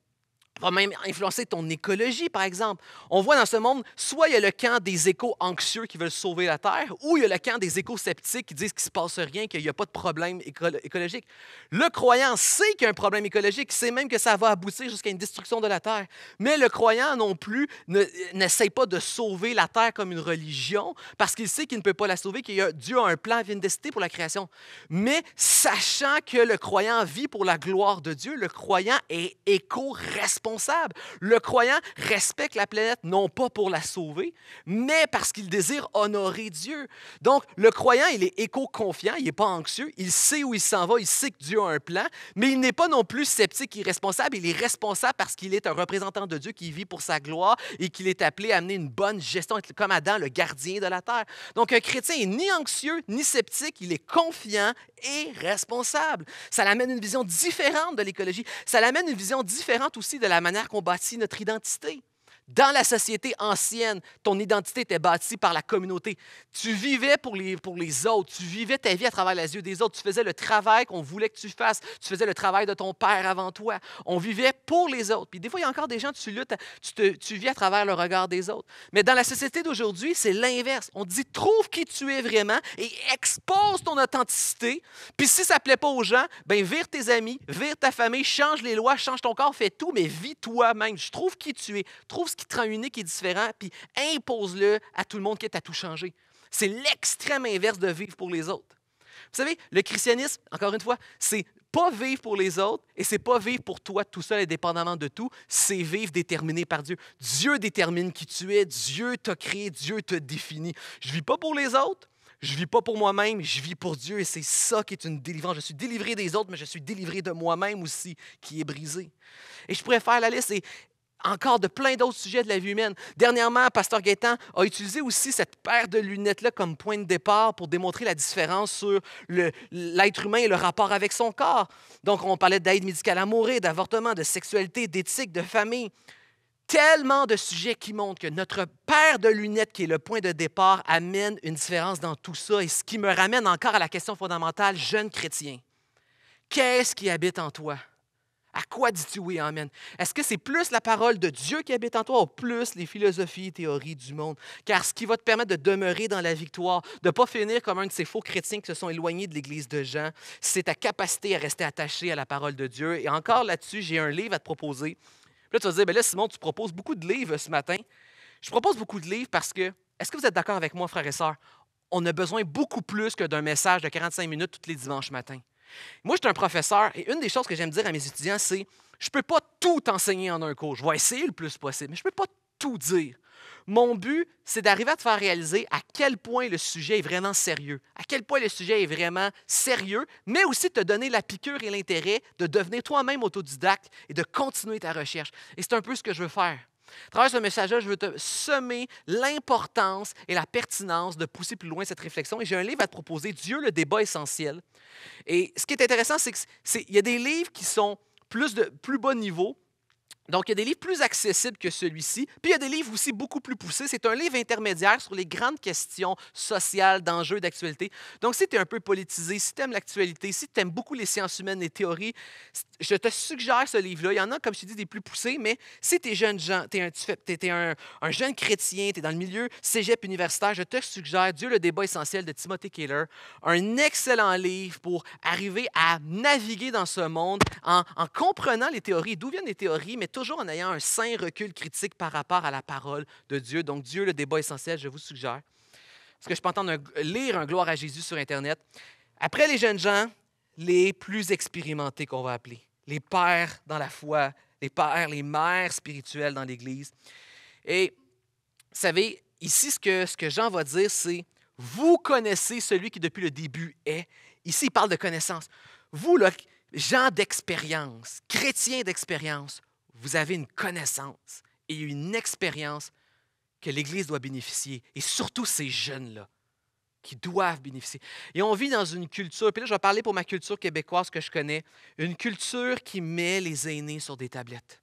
va même influencer ton écologie, par exemple. On voit dans ce monde, soit il y a le camp des échos anxieux qui veulent sauver la Terre, ou il y a le camp des échos sceptiques qui disent qu'il ne se passe rien, qu'il n'y a pas de problème écologique. Le croyant sait qu'il y a un problème écologique, sait même que ça va aboutir jusqu'à une destruction de la Terre. Mais le croyant non plus n'essaie pas de sauver la Terre comme une religion, parce qu'il sait qu'il ne peut pas la sauver, que Dieu a un plan destinée pour la création. Mais sachant que le croyant vit pour la gloire de Dieu, le croyant est éco-responsable le croyant respecte la planète non pas pour la sauver, mais parce qu'il désire honorer Dieu. Donc, le croyant, il est éco-confiant, il n'est pas anxieux, il sait où il s'en va, il sait que Dieu a un plan, mais il n'est pas non plus sceptique, et irresponsable. Il est responsable parce qu'il est un représentant de Dieu qui vit pour sa gloire et qu'il est appelé à amener une bonne gestion, comme Adam, le gardien de la terre. Donc, un chrétien n'est ni anxieux, ni sceptique, il est confiant et responsable. Ça l'amène une vision différente de l'écologie. Ça l'amène une vision différente aussi de la la manière qu'on bâtit notre identité. Dans la société ancienne, ton identité était bâtie par la communauté. Tu vivais pour les, pour les autres, tu vivais ta vie à travers les yeux des autres, tu faisais le travail qu'on voulait que tu fasses, tu faisais le travail de ton père avant toi. On vivait pour les autres. Puis des fois, il y a encore des gens, tu luttes, tu, te, tu vis à travers le regard des autres. Mais dans la société d'aujourd'hui, c'est l'inverse. On dit trouve qui tu es vraiment et expose ton authenticité. Puis si ça ne plaît pas aux gens, ben vire tes amis, vire ta famille, change les lois, change ton corps, fais tout, mais vis toi-même. Je trouve qui tu es, trouve qui te rend unique et différent, puis impose-le à tout le monde qui est à tout changer. C'est l'extrême inverse de vivre pour les autres. Vous savez, le christianisme, encore une fois, c'est pas vivre pour les autres et c'est pas vivre pour toi tout seul, indépendamment de tout. C'est vivre déterminé par Dieu. Dieu détermine qui tu es. Dieu t'a créé. Dieu te définit. Je vis pas pour les autres. Je vis pas pour moi-même. Je vis pour Dieu et c'est ça qui est une délivrance. Je suis délivré des autres, mais je suis délivré de moi-même aussi, qui est brisé. Et je pourrais faire la liste et encore de plein d'autres sujets de la vie humaine. Dernièrement, Pasteur Gaétan a utilisé aussi cette paire de lunettes-là comme point de départ pour démontrer la différence sur l'être humain et le rapport avec son corps. Donc, on parlait d'aide médicale à d'avortement, de sexualité, d'éthique, de famille. Tellement de sujets qui montrent que notre paire de lunettes, qui est le point de départ, amène une différence dans tout ça. Et ce qui me ramène encore à la question fondamentale, jeune chrétien, qu'est-ce qui habite en toi? À quoi dis-tu oui, Amen? Est-ce que c'est plus la parole de Dieu qui habite en toi ou plus les philosophies et théories du monde? Car ce qui va te permettre de demeurer dans la victoire, de ne pas finir comme un de ces faux chrétiens qui se sont éloignés de l'Église de Jean, c'est ta capacité à rester attaché à la parole de Dieu. Et encore là-dessus, j'ai un livre à te proposer. là, tu vas dire, ben là, Simon, tu proposes beaucoup de livres ce matin. Je propose beaucoup de livres parce que, est-ce que vous êtes d'accord avec moi, frères et sœurs? On a besoin beaucoup plus que d'un message de 45 minutes tous les dimanches matins. Moi, je suis un professeur et une des choses que j'aime dire à mes étudiants, c'est je ne peux pas tout enseigner en un cours. Je vais essayer le plus possible, mais je ne peux pas tout dire. Mon but, c'est d'arriver à te faire réaliser à quel point le sujet est vraiment sérieux, à quel point le sujet est vraiment sérieux, mais aussi te donner la piqûre et l'intérêt de devenir toi-même autodidacte et de continuer ta recherche. Et c'est un peu ce que je veux faire. À travers ce message-là, je veux te semer l'importance et la pertinence de pousser plus loin cette réflexion. Et j'ai un livre à te proposer, Dieu, le débat essentiel. Et ce qui est intéressant, c'est qu'il y a des livres qui sont plus de plus bas niveau, donc, il y a des livres plus accessibles que celui-ci, puis il y a des livres aussi beaucoup plus poussés. C'est un livre intermédiaire sur les grandes questions sociales, d'enjeux, d'actualité. Donc, si tu es un peu politisé, si tu aimes l'actualité, si tu aimes beaucoup les sciences humaines, les théories, je te suggère ce livre-là. Il y en a, comme je te dis, des plus poussés, mais si tu es jeune, un, tu es, un, jeune chrétien, tu es dans le milieu cégep universitaire, je te suggère Dieu le débat essentiel de Timothy Keller, un excellent livre pour arriver à naviguer dans ce monde en, en comprenant les théories, d'où viennent les théories, mais toujours en ayant un saint recul critique par rapport à la parole de Dieu. Donc, Dieu, le débat essentiel, je vous suggère. Parce que je peux entendre lire un Gloire à Jésus sur Internet. Après les jeunes gens, les plus expérimentés qu'on va appeler, les pères dans la foi, les pères, les mères spirituelles dans l'Église. Et vous savez, ici, ce que, ce que Jean va dire, c'est Vous connaissez celui qui depuis le début est. Ici, il parle de connaissance. Vous, là, gens d'expérience, chrétiens d'expérience, vous avez une connaissance et une expérience que l'Église doit bénéficier, et surtout ces jeunes-là qui doivent bénéficier. Et on vit dans une culture, puis là je vais parler pour ma culture québécoise que je connais, une culture qui met les aînés sur des tablettes.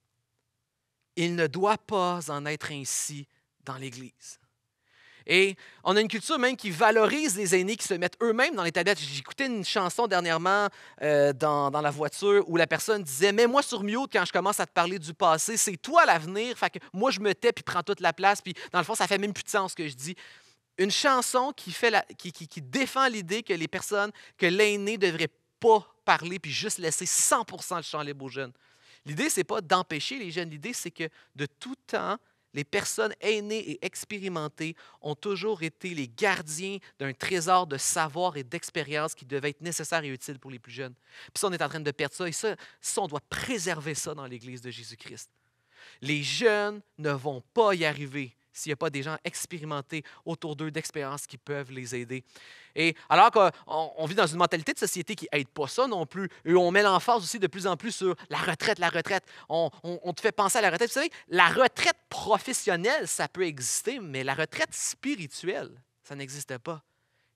Il ne doit pas en être ainsi dans l'Église. Et on a une culture même qui valorise les aînés qui se mettent eux-mêmes dans les J'ai J'écoutais une chanson dernièrement euh, dans, la voiture où la personne disait Mets-moi sur mute quand je commence à te parler du passé, c'est toi l'avenir. Fait moi, je me tais puis prends toute la place. Puis dans le fond, ça fait même plus de sens ce que je dis. Une chanson qui, fait la, qui, défend l'idée que les personnes, que l'aîné ne devrait pas parler puis juste laisser 100 le champ libre aux jeunes. L'idée, ce n'est pas d'empêcher les jeunes. L'idée, c'est que de tout temps, les personnes aînées et expérimentées ont toujours été les gardiens d'un trésor de savoir et d'expérience qui devait être nécessaire et utile pour les plus jeunes. Puis on est en train de perdre ça. Et ça, ça on doit préserver ça dans l'Église de Jésus-Christ. Les jeunes ne vont pas y arriver s'il n'y a pas des gens expérimentés autour d'eux d'expérience, qui peuvent les aider. Et alors qu'on vit dans une mentalité de société qui n'aide pas ça non plus, et on met l'emphase aussi de plus en plus sur la retraite, la retraite. On, te fait penser à la retraite. Vous savez, la retraite professionnelle, ça peut exister, mais la retraite spirituelle, ça n'existe pas.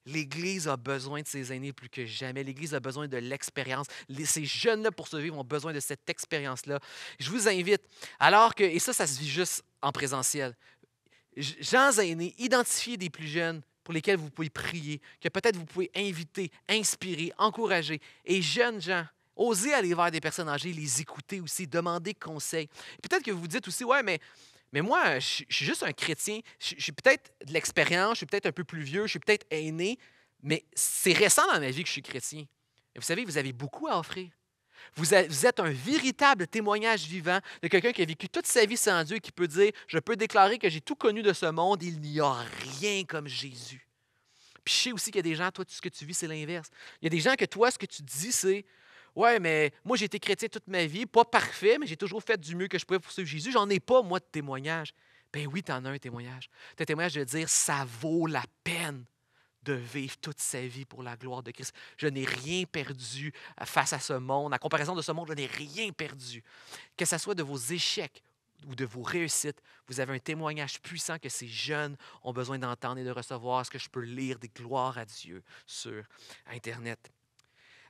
L'Église a besoin de ses aînés plus que jamais. L'Église a besoin de l'expérience. Ces jeunes-là, pour vivre ont besoin de cette expérience-là. Je vous invite, alors que, et ça, ça se vit juste en présentiel, gens aînés, identifiez des plus jeunes pour lesquels vous pouvez prier, que peut-être vous pouvez inviter, inspirer, encourager. Et jeunes gens, osez aller vers des personnes âgées, les écouter aussi, demander conseil. Peut-être que vous vous dites aussi, ouais, mais mais moi, je, suis juste un chrétien. Je, je suis peut-être de l'expérience, je suis peut-être un peu plus vieux, je suis peut-être aîné, mais c'est récent dans ma vie que je suis chrétien. Et vous savez, vous avez beaucoup à offrir. Vous êtes un véritable témoignage vivant de quelqu'un qui a vécu toute sa vie sans Dieu et qui peut dire, je peux déclarer que j'ai tout connu de ce monde, il n'y a rien comme Jésus. Puis je sais aussi qu'il y a des gens, toi, ce que tu vis, c'est l'inverse. Il y a des gens que toi, ce que tu dis, c'est, ouais, mais moi, j'ai été chrétien toute ma vie, pas parfait, mais j'ai toujours fait du mieux que je pouvais pour suivre Jésus. J'en ai pas, moi, de témoignage. Ben oui, tu en as un témoignage. Tu un témoignage de dire, ça vaut la peine de vivre toute sa vie pour la gloire de Christ. Je n'ai rien perdu euh, face à ce monde. À comparaison de ce monde, je n'ai rien perdu. Que ce soit de vos échecs ou de vos réussites, vous avez un témoignage puissant que ces jeunes ont besoin d'entendre et de recevoir ce que je peux lire des gloires à Dieu sur Internet.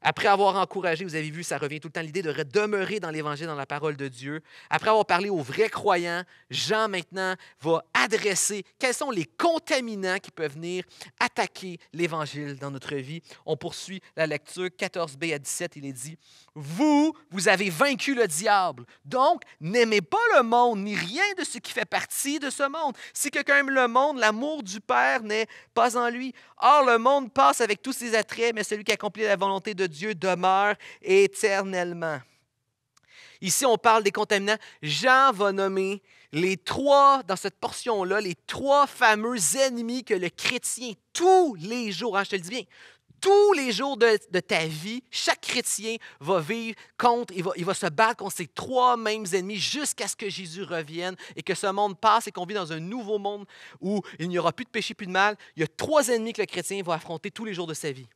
Après avoir encouragé, vous avez vu, ça revient tout le temps, l'idée de demeurer dans l'Évangile, dans la parole de Dieu. Après avoir parlé aux vrais croyants, Jean maintenant va adresser quels sont les contaminants qui peuvent venir attaquer l'Évangile dans notre vie. On poursuit la lecture 14b à 17, il est dit, Vous, vous avez vaincu le diable, donc n'aimez pas le monde ni rien de ce qui fait partie de ce monde. Si quelqu'un aime le monde, l'amour du Père n'est pas en lui. Or, le monde passe avec tous ses attraits, mais celui qui accomplit la volonté de Dieu demeure éternellement. Ici, on parle des contaminants. Jean va nommer les trois, dans cette portion-là, les trois fameux ennemis que le chrétien, tous les jours, hein, je te le dis bien, tous les jours de, ta vie, chaque chrétien va vivre contre, il va, il va se battre contre ces trois mêmes ennemis jusqu'à ce que Jésus revienne et que ce monde passe et qu'on vit dans un nouveau monde où il n'y aura plus de péché, plus de mal. Il y a trois ennemis que le chrétien va affronter tous les jours de sa vie.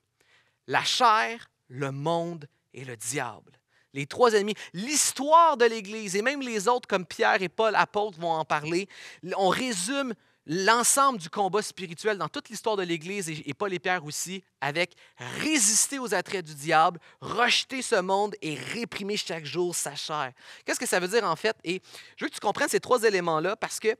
La chair, le monde et le diable. Les trois ennemis, l'histoire de l'Église et même les autres comme Pierre et Paul, apôtres, vont en parler. On résume l'ensemble du combat spirituel dans toute l'histoire de l'Église et Paul et Pierre aussi avec résister aux attraits du diable, rejeter ce monde et réprimer chaque jour sa chair. Qu'est-ce que ça veut dire en fait? Et je veux que tu comprennes ces trois éléments-là parce que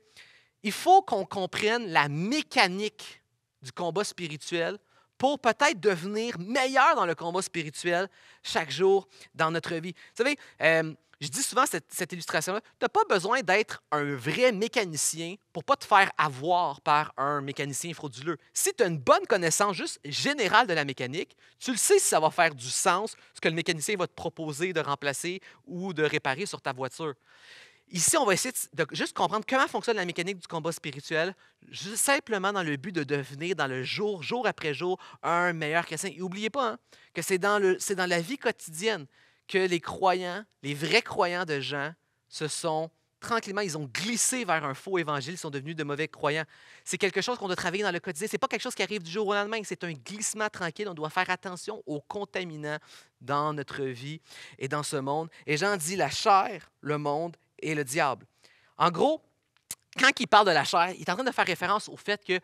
il faut qu'on comprenne la mécanique du combat spirituel pour peut-être devenir meilleur dans le combat spirituel chaque jour dans notre vie. Vous savez, euh, je dis souvent cette, illustration-là, tu n'as pas besoin d'être un vrai mécanicien pour pas te faire avoir par un mécanicien frauduleux. Si tu as une bonne connaissance juste générale de la mécanique, tu le sais si ça va faire du sens ce que le mécanicien va te proposer de remplacer ou de réparer sur ta voiture. Ici, on va essayer de juste comprendre comment fonctionne la mécanique du combat spirituel, simplement dans le but de devenir, dans le jour, jour après jour, un meilleur chrétien. Et n'oubliez pas hein, que c'est dans, dans la vie quotidienne que les croyants, les vrais croyants de Jean, se sont tranquillement, ils ont glissé vers un faux évangile, ils sont devenus de mauvais croyants. C'est quelque chose qu'on doit travailler dans le quotidien. Ce n'est pas quelque chose qui arrive du jour au lendemain. C'est un glissement tranquille. On doit faire attention aux contaminants dans notre vie et dans ce monde. Et Jean dit la chair, le monde et le diable. En gros, quand il parle de la chair, il est en train de faire référence au fait que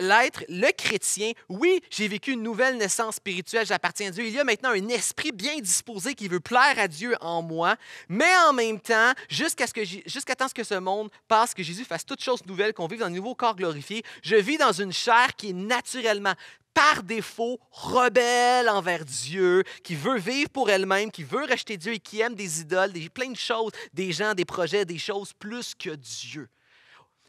l'être, le chrétien, oui, j'ai vécu une nouvelle naissance spirituelle, j'appartiens à Dieu. Il y a maintenant un esprit bien disposé qui veut plaire à Dieu en moi, mais en même temps, jusqu'à ce que jusqu'à temps que ce monde passe, que Jésus fasse toutes choses nouvelles, qu'on vive dans un nouveau corps glorifié, je vis dans une chair qui est naturellement par défaut rebelle envers Dieu, qui veut vivre pour elle-même, qui veut rejeter Dieu et qui aime des idoles, des, plein de choses, des gens, des projets, des choses plus que Dieu.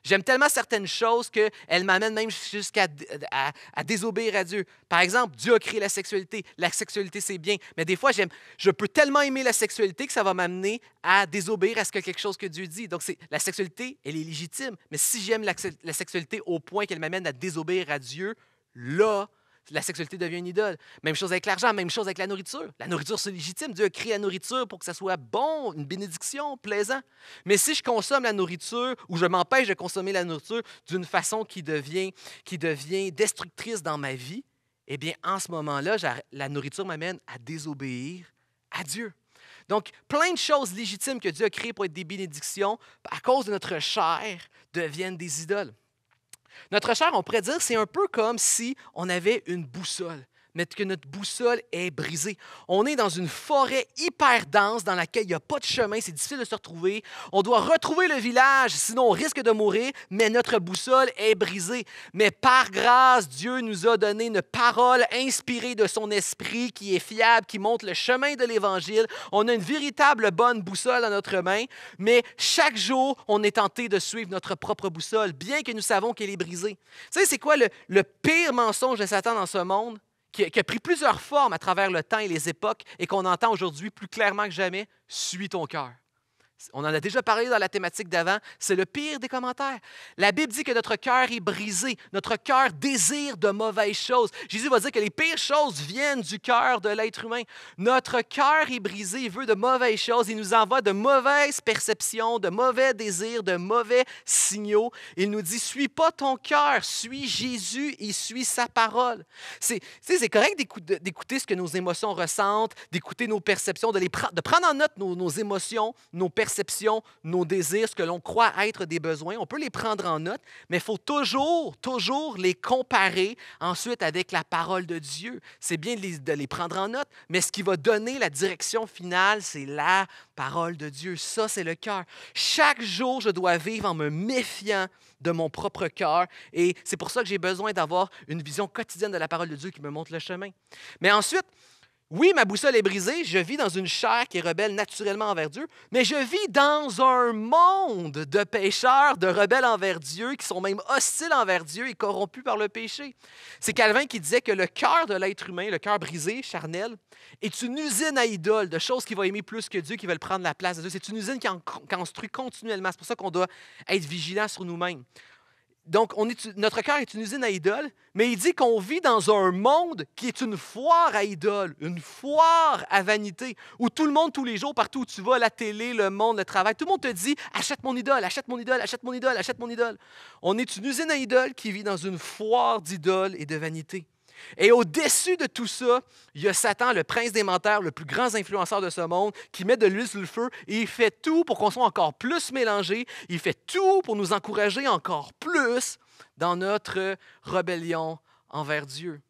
J'aime tellement certaines choses qu'elles m'amènent même jusqu'à à, désobéir à Dieu. Par exemple, Dieu a créé la sexualité. La sexualité, c'est bien. Mais des fois, j'aime, je peux tellement aimer la sexualité que ça va m'amener à désobéir à ce que quelque chose que Dieu dit. Donc, c'est, la sexualité, elle est légitime. Mais si j'aime la sexualité au point qu'elle m'amène à désobéir à Dieu, là, la sexualité devient une idole. Même chose avec l'argent, même chose avec la nourriture. La nourriture, c'est légitime. Dieu a créé la nourriture pour que ça soit bon, une bénédiction, plaisant. Mais si je consomme la nourriture ou je m'empêche de consommer la nourriture d'une façon qui devient, qui devient destructrice dans ma vie, eh bien, en ce moment-là, la nourriture m'amène à désobéir à Dieu. Donc, plein de choses légitimes que Dieu a créées pour être des bénédictions, à cause de notre chair, deviennent des idoles. Notre chair, on pourrait dire, c'est un peu comme si on avait une boussole mais que notre boussole est brisée. On est dans une forêt hyper dense dans laquelle il n'y a pas de chemin, c'est difficile de se retrouver. On doit retrouver le village, sinon on risque de mourir, mais notre boussole est brisée. Mais par grâce, Dieu nous a donné une parole inspirée de son esprit qui est fiable, qui montre le chemin de l'Évangile. On a une véritable bonne boussole dans notre main, mais chaque jour, on est tenté de suivre notre propre boussole, bien que nous savons qu'elle est brisée. Tu sais, c'est quoi le pire mensonge de Satan dans ce monde? qui, a pris plusieurs formes à travers le temps et les époques et qu'on entend aujourd'hui plus clairement que jamais, suis ton cœur. On en a déjà parlé dans la thématique d'avant. C'est le pire des commentaires. La Bible dit que notre cœur est brisé. Notre cœur désire de mauvaises choses. Jésus va dire que les pires choses viennent du cœur de l'être humain. Notre cœur est brisé. Il veut de mauvaises choses. Il nous envoie de mauvaises perceptions, de mauvais désirs, de mauvais signaux. Il nous dit Suis pas ton cœur, suis Jésus et suis sa parole. C'est correct d'écouter ce que nos émotions ressentent, d'écouter nos perceptions, de, prendre en note nos, nos émotions, nos perceptions perceptions, nos désirs, ce que l'on croit être des besoins. On peut les prendre en note, mais il faut toujours, toujours les comparer ensuite avec la parole de Dieu. C'est bien de les, de les prendre en note, mais ce qui va donner la direction finale, c'est la parole de Dieu. Ça, c'est le cœur. Chaque jour, je dois vivre en me méfiant de mon propre cœur. Et c'est pour ça que j'ai besoin d'avoir une vision quotidienne de la parole de Dieu qui me montre le chemin. Mais ensuite, oui, ma boussole est brisée, je vis dans une chair qui est rebelle naturellement envers Dieu, mais je vis dans un monde de pécheurs, de rebelles envers Dieu, qui sont même hostiles envers Dieu et corrompus par le péché. C'est Calvin qui disait que le cœur de l'être humain, le cœur brisé, charnel, est une usine à idoles, de choses qui vont aimer plus que Dieu, qui veulent prendre la place de Dieu. C'est une usine qui, construit continuellement. C'est pour ça qu'on doit être vigilant sur nous-mêmes. Donc, notre cœur est une usine à idoles, mais il dit qu'on vit dans un monde qui est une foire à idoles, une foire à vanité, où tout le monde, tous les jours, partout où tu vas, la télé, le monde, le travail, tout le monde te dit achète mon idole, achète mon idole, achète mon idole, achète mon idole. On est une usine à idoles qui vit dans une foire d'idoles et de vanité. Et au-dessus de tout ça, il y a Satan, le prince des menteurs, le plus grand influenceur de ce monde, qui met de l'huile sur le feu et il fait tout pour qu'on soit encore plus mélangé, Il fait tout pour nous encourager encore plus dans notre rébellion envers Dieu.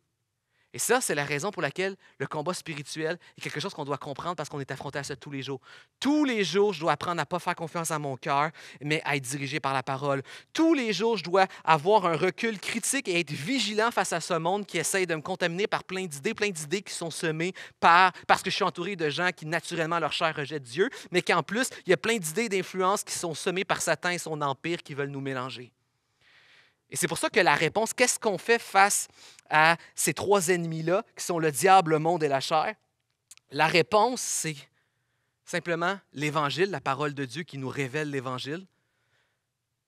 Et ça, c'est la raison pour laquelle le combat spirituel est quelque chose qu'on doit comprendre parce qu'on est affronté à ça tous les jours. Tous les jours, je dois apprendre à ne pas faire confiance à mon cœur, mais à être dirigé par la parole. Tous les jours, je dois avoir un recul critique et être vigilant face à ce monde qui essaye de me contaminer par plein d'idées, plein d'idées qui sont semées par, parce que je suis entouré de gens qui, naturellement, leur chair rejette Dieu, mais qu'en plus, il y a plein d'idées d'influence qui sont semées par Satan et son empire qui veulent nous mélanger. Et c'est pour ça que la réponse, qu'est-ce qu'on fait face à ces trois ennemis-là, qui sont le diable, le monde et la chair? La réponse, c'est simplement l'Évangile, la parole de Dieu qui nous révèle l'Évangile,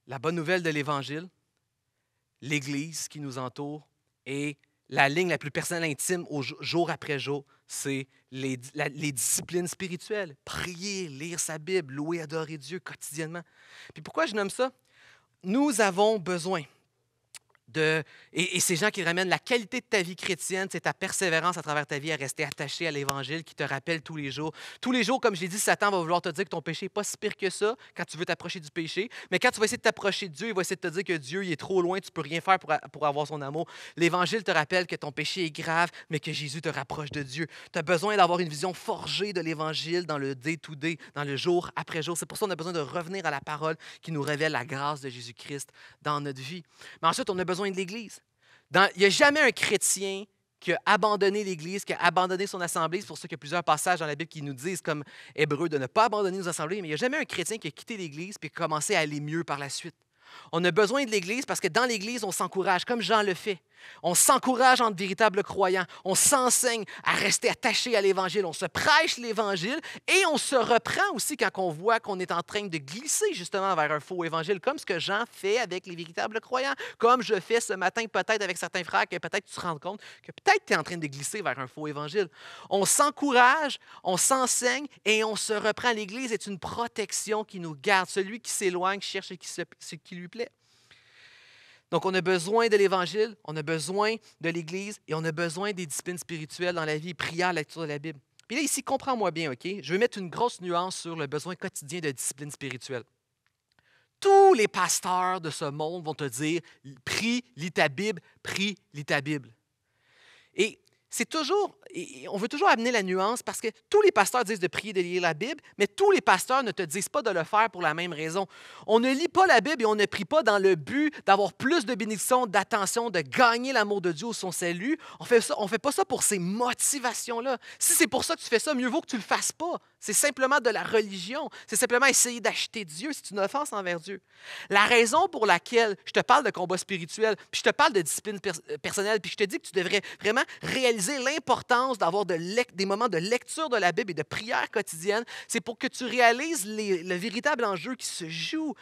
la bonne nouvelle de l'Évangile, l'Église qui nous entoure et la ligne la plus personnelle, intime, au jour après jour, c'est les, les, disciplines spirituelles. Prier, lire sa Bible, louer, adorer Dieu quotidiennement. Puis pourquoi je nomme ça? Nous avons besoin de, et, ces gens qui ramènent la qualité de ta vie chrétienne, c'est ta persévérance à travers ta vie à rester attaché à l'Évangile qui te rappelle tous les jours. Tous les jours, comme je l'ai dit, Satan va vouloir te dire que ton péché n'est pas si pire que ça quand tu veux t'approcher du péché. Mais quand tu vas essayer de t'approcher de Dieu, il va essayer de te dire que Dieu il est trop loin, tu ne peux rien faire pour, pour avoir son amour. L'Évangile te rappelle que ton péché est grave, mais que Jésus te rapproche de Dieu. Tu as besoin d'avoir une vision forgée de l'Évangile dans le day-to-day, -day, dans le jour après jour. C'est pour ça qu'on a besoin de revenir à la parole qui nous révèle la grâce de Jésus-Christ dans notre vie. Mais ensuite, on a besoin de l'Église. il n'y a jamais un chrétien qui a abandonné l'Église, qui a abandonné son assemblée. C'est pour ça qu'il y a plusieurs passages dans la Bible qui nous disent, comme Hébreux, de ne pas abandonner nos assemblées. Mais il n'y a jamais un chrétien qui a quitté l'Église et qui commencé à aller mieux par la suite. On a besoin de l'Église parce que dans l'Église, on s'encourage, comme Jean le fait. On s'encourage en véritables croyants. On s'enseigne à rester attaché à l'Évangile. On se prêche l'Évangile et on se reprend aussi quand on voit qu'on est en train de glisser justement vers un faux Évangile, comme ce que Jean fait avec les véritables croyants, comme je fais ce matin peut-être avec certains frères, que peut-être tu te rends compte que peut-être tu es en train de glisser vers un faux Évangile. On s'encourage, on s'enseigne et on se reprend. L'Église est une protection qui nous garde. Celui qui s'éloigne cherche ce qui lui plaît. Donc, on a besoin de l'Évangile, on a besoin de l'Église et on a besoin des disciplines spirituelles dans la vie, la lecture de la Bible. Puis là, ici, comprends-moi bien, OK? Je vais mettre une grosse nuance sur le besoin quotidien de discipline spirituelle. Tous les pasteurs de ce monde vont te dire prie, lis ta Bible, prie, lis ta Bible. Et c'est toujours, on veut toujours amener la nuance parce que tous les pasteurs disent de prier, de lire la Bible, mais tous les pasteurs ne te disent pas de le faire pour la même raison. On ne lit pas la Bible et on ne prie pas dans le but d'avoir plus de bénédictions, d'attention, de gagner l'amour de Dieu ou son salut. On ne fait pas ça pour ces motivations-là. Si c'est pour ça que tu fais ça, mieux vaut que tu le fasses pas. C'est simplement de la religion. C'est simplement essayer d'acheter Dieu. C'est une offense envers Dieu. La raison pour laquelle je te parle de combat spirituel, puis je te parle de discipline euh, personnelle, puis je te dis que tu devrais vraiment réaliser l'importance d'avoir de des moments de lecture de la Bible et de prière quotidienne, c'est pour que tu réalises le véritable enjeu qui se joue.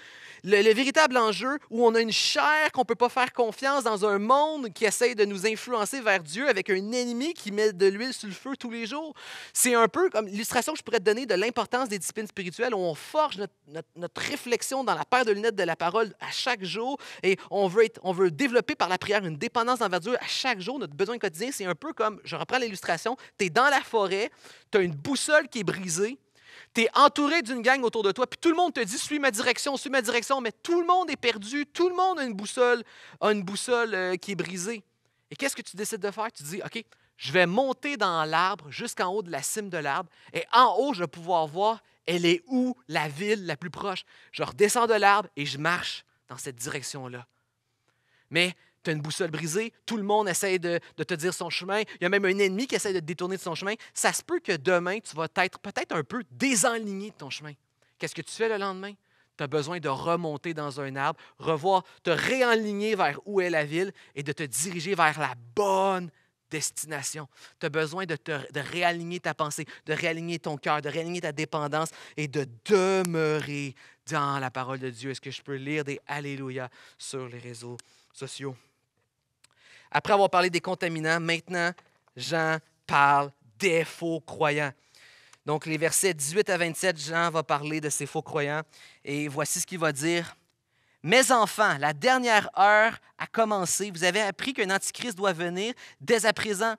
Le, véritable enjeu où on a une chair qu'on ne peut pas faire confiance dans un monde qui essaye de nous influencer vers Dieu avec un ennemi qui met de l'huile sur le feu tous les jours. C'est un peu comme l'illustration que je pourrais te de l'importance des disciplines spirituelles où on forge notre, réflexion dans la paire de lunettes de la parole à chaque jour et on veut, on veut développer par la prière une dépendance envers Dieu à chaque jour. Notre besoin quotidien, c'est un peu comme, je reprends l'illustration, tu es dans la forêt, tu as une boussole qui est brisée, tu es entouré d'une gang autour de toi, puis tout le monde te dit suis ma direction, suis ma direction, mais tout le monde est perdu, tout le monde a une boussole, une boussole euh, qui est brisée. Et qu'est-ce que tu décides de faire Tu dis OK, je vais monter dans l'arbre jusqu'en haut de la cime de l'arbre et en haut, je vais pouvoir voir elle est où la ville la plus proche. Je redescends de l'arbre et je marche dans cette direction-là. Mais tu as une boussole brisée, tout le monde essaie de, te dire son chemin, il y a même un ennemi qui essaie de te détourner de son chemin. Ça se peut que demain, tu vas être peut-être un peu désaligné de ton chemin. Qu'est-ce que tu fais le lendemain? Tu as besoin de remonter dans un arbre, revoir, te réaligner vers où est la ville et de te diriger vers la bonne destination. Tu as besoin de, te, de réaligner ta pensée, de réaligner ton cœur, de réaligner ta dépendance et de demeurer dans la parole de Dieu. Est-ce que je peux lire des Alléluia sur les réseaux sociaux? Après avoir parlé des contaminants, maintenant, Jean parle des faux croyants. Donc, les versets 18 à 27, Jean va parler de ces faux croyants. Et voici ce qu'il va dire mes enfants, la dernière heure a commencé. Vous avez appris qu'un antichrist doit venir dès à présent.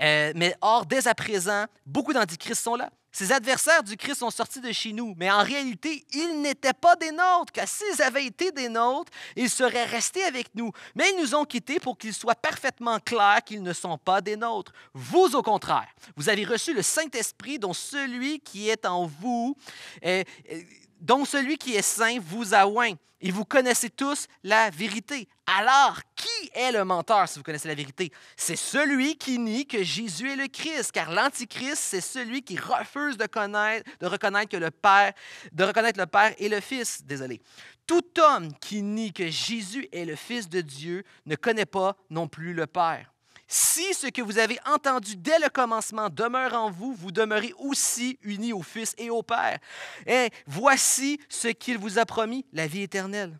Euh, mais or, dès à présent, beaucoup d'antichrists sont là. Ces adversaires du Christ sont sortis de chez nous, mais en réalité, ils n'étaient pas des nôtres, car s'ils avaient été des nôtres, ils seraient restés avec nous. Mais ils nous ont quittés pour qu'il soit parfaitement clair qu'ils ne sont pas des nôtres. Vous, au contraire, vous avez reçu le Saint-Esprit dont celui qui est en vous. Euh, euh, donc celui qui est saint vous a oint, et vous connaissez tous la vérité. Alors, qui est le menteur si vous connaissez la vérité? C'est celui qui nie que Jésus est le Christ, car l'Antichrist, c'est celui qui refuse de, connaître, de, reconnaître que le Père, de reconnaître le Père et le Fils. Désolé. Tout homme qui nie que Jésus est le Fils de Dieu ne connaît pas non plus le Père. Si ce que vous avez entendu dès le commencement demeure en vous, vous demeurez aussi unis au Fils et au Père. Et eh, voici ce qu'il vous a promis, la vie éternelle.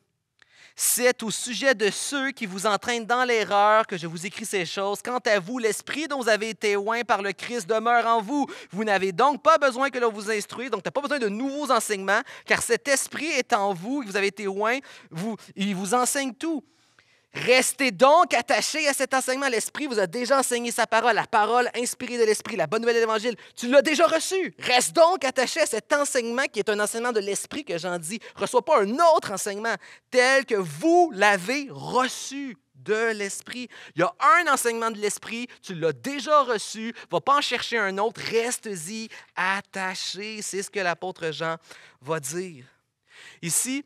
C'est au sujet de ceux qui vous entraînent dans l'erreur que je vous écris ces choses. Quant à vous, l'esprit dont vous avez été oint par le Christ demeure en vous. Vous n'avez donc pas besoin que l'on vous instruise, donc tu n'as pas besoin de nouveaux enseignements, car cet esprit est en vous, vous avez été oint, vous, il vous enseigne tout. Restez donc attachés à cet enseignement. L'Esprit vous a déjà enseigné sa parole, la parole inspirée de l'Esprit, la bonne nouvelle de l'Évangile. Tu l'as déjà reçu. Reste donc attaché à cet enseignement qui est un enseignement de l'Esprit que j'en dis. Reçois pas un autre enseignement tel que vous l'avez reçu de l'Esprit. Il y a un enseignement de l'Esprit, tu l'as déjà reçu, va pas en chercher un autre, reste-y attaché. C'est ce que l'apôtre Jean va dire. Ici,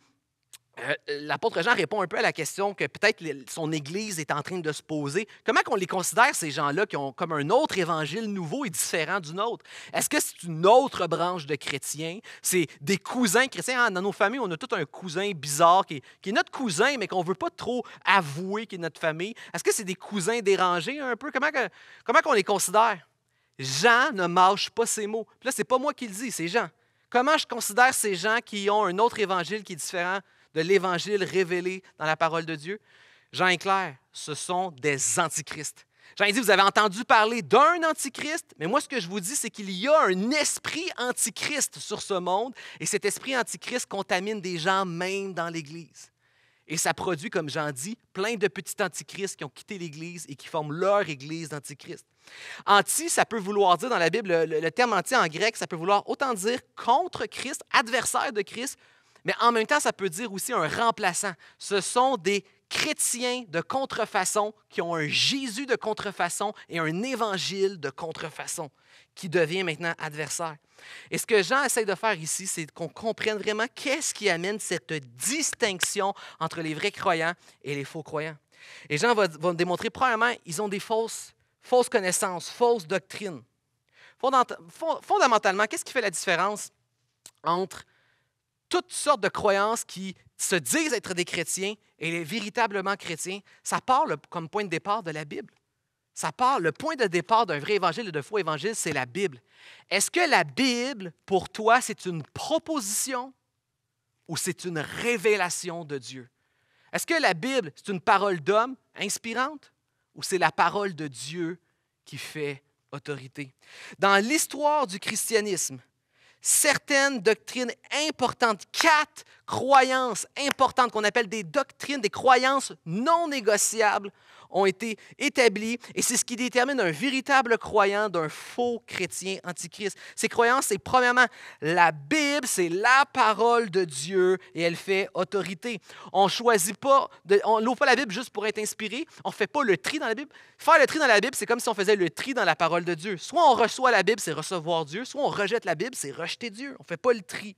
euh, euh, l'apôtre Jean répond un peu à la question que peut-être son Église est en train de se poser. Comment qu'on les considère, ces gens-là, qui ont comme un autre évangile nouveau et différent du nôtre? Est-ce que c'est une autre branche de chrétiens? C'est des cousins chrétiens? Ah, dans nos familles, on a tout un cousin bizarre qui est, notre cousin, mais qu'on ne veut pas trop avouer qu'il est notre famille. Est-ce que c'est des cousins dérangés un peu? Comment, on qu'on les considère? Jean ne mâche pas ces mots. là, ce n'est pas moi qui le dis, c'est Jean. Comment je considère ces gens qui ont un autre évangile qui est différent de l'Évangile révélé dans la parole de Dieu. Jean est clair, ce sont des antichrists. Jean dit, vous avez entendu parler d'un antichrist, mais moi ce que je vous dis, c'est qu'il y a un esprit antichrist sur ce monde, et cet esprit antichrist contamine des gens même dans l'Église. Et ça produit, comme Jean dit, plein de petits antichrists qui ont quitté l'Église et qui forment leur Église d'antichrist. Anti, ça peut vouloir dire dans la Bible, le, terme anti en grec, ça peut vouloir autant dire contre Christ, adversaire de Christ, mais en même temps, ça peut dire aussi un remplaçant. Ce sont des chrétiens de contrefaçon qui ont un Jésus de contrefaçon et un évangile de contrefaçon qui devient maintenant adversaire. Et ce que Jean essaie de faire ici, c'est qu'on comprenne vraiment qu'est-ce qui amène cette distinction entre les vrais croyants et les faux croyants. Et Jean va, nous démontrer, premièrement, ils ont des fausses, fausses connaissances, fausses doctrines. Fondamentalement, qu'est-ce qui fait la différence entre toutes sortes de croyances qui se disent être des chrétiens et les véritablement chrétiens, ça part comme point de départ de la Bible. Ça part, le point de départ d'un vrai évangile et de faux évangile, c'est la Bible. Est-ce que la Bible, pour toi, c'est une proposition ou c'est une révélation de Dieu? Est-ce que la Bible, c'est une parole d'homme inspirante ou c'est la parole de Dieu qui fait autorité? Dans l'histoire du christianisme, certaines doctrines importantes, quatre croyances importantes qu'on appelle des doctrines, des croyances non négociables ont été établis et c'est ce qui détermine un véritable croyant d'un faux chrétien antichrist. Ces croyances, c'est premièrement la Bible, c'est la parole de Dieu et elle fait autorité. On choisit pas, de, on n'ouvre pas la Bible juste pour être inspiré, on fait pas le tri dans la Bible. Faire le tri dans la Bible, c'est comme si on faisait le tri dans la parole de Dieu. Soit on reçoit la Bible, c'est recevoir Dieu, soit on rejette la Bible, c'est rejeter Dieu. On fait pas le tri.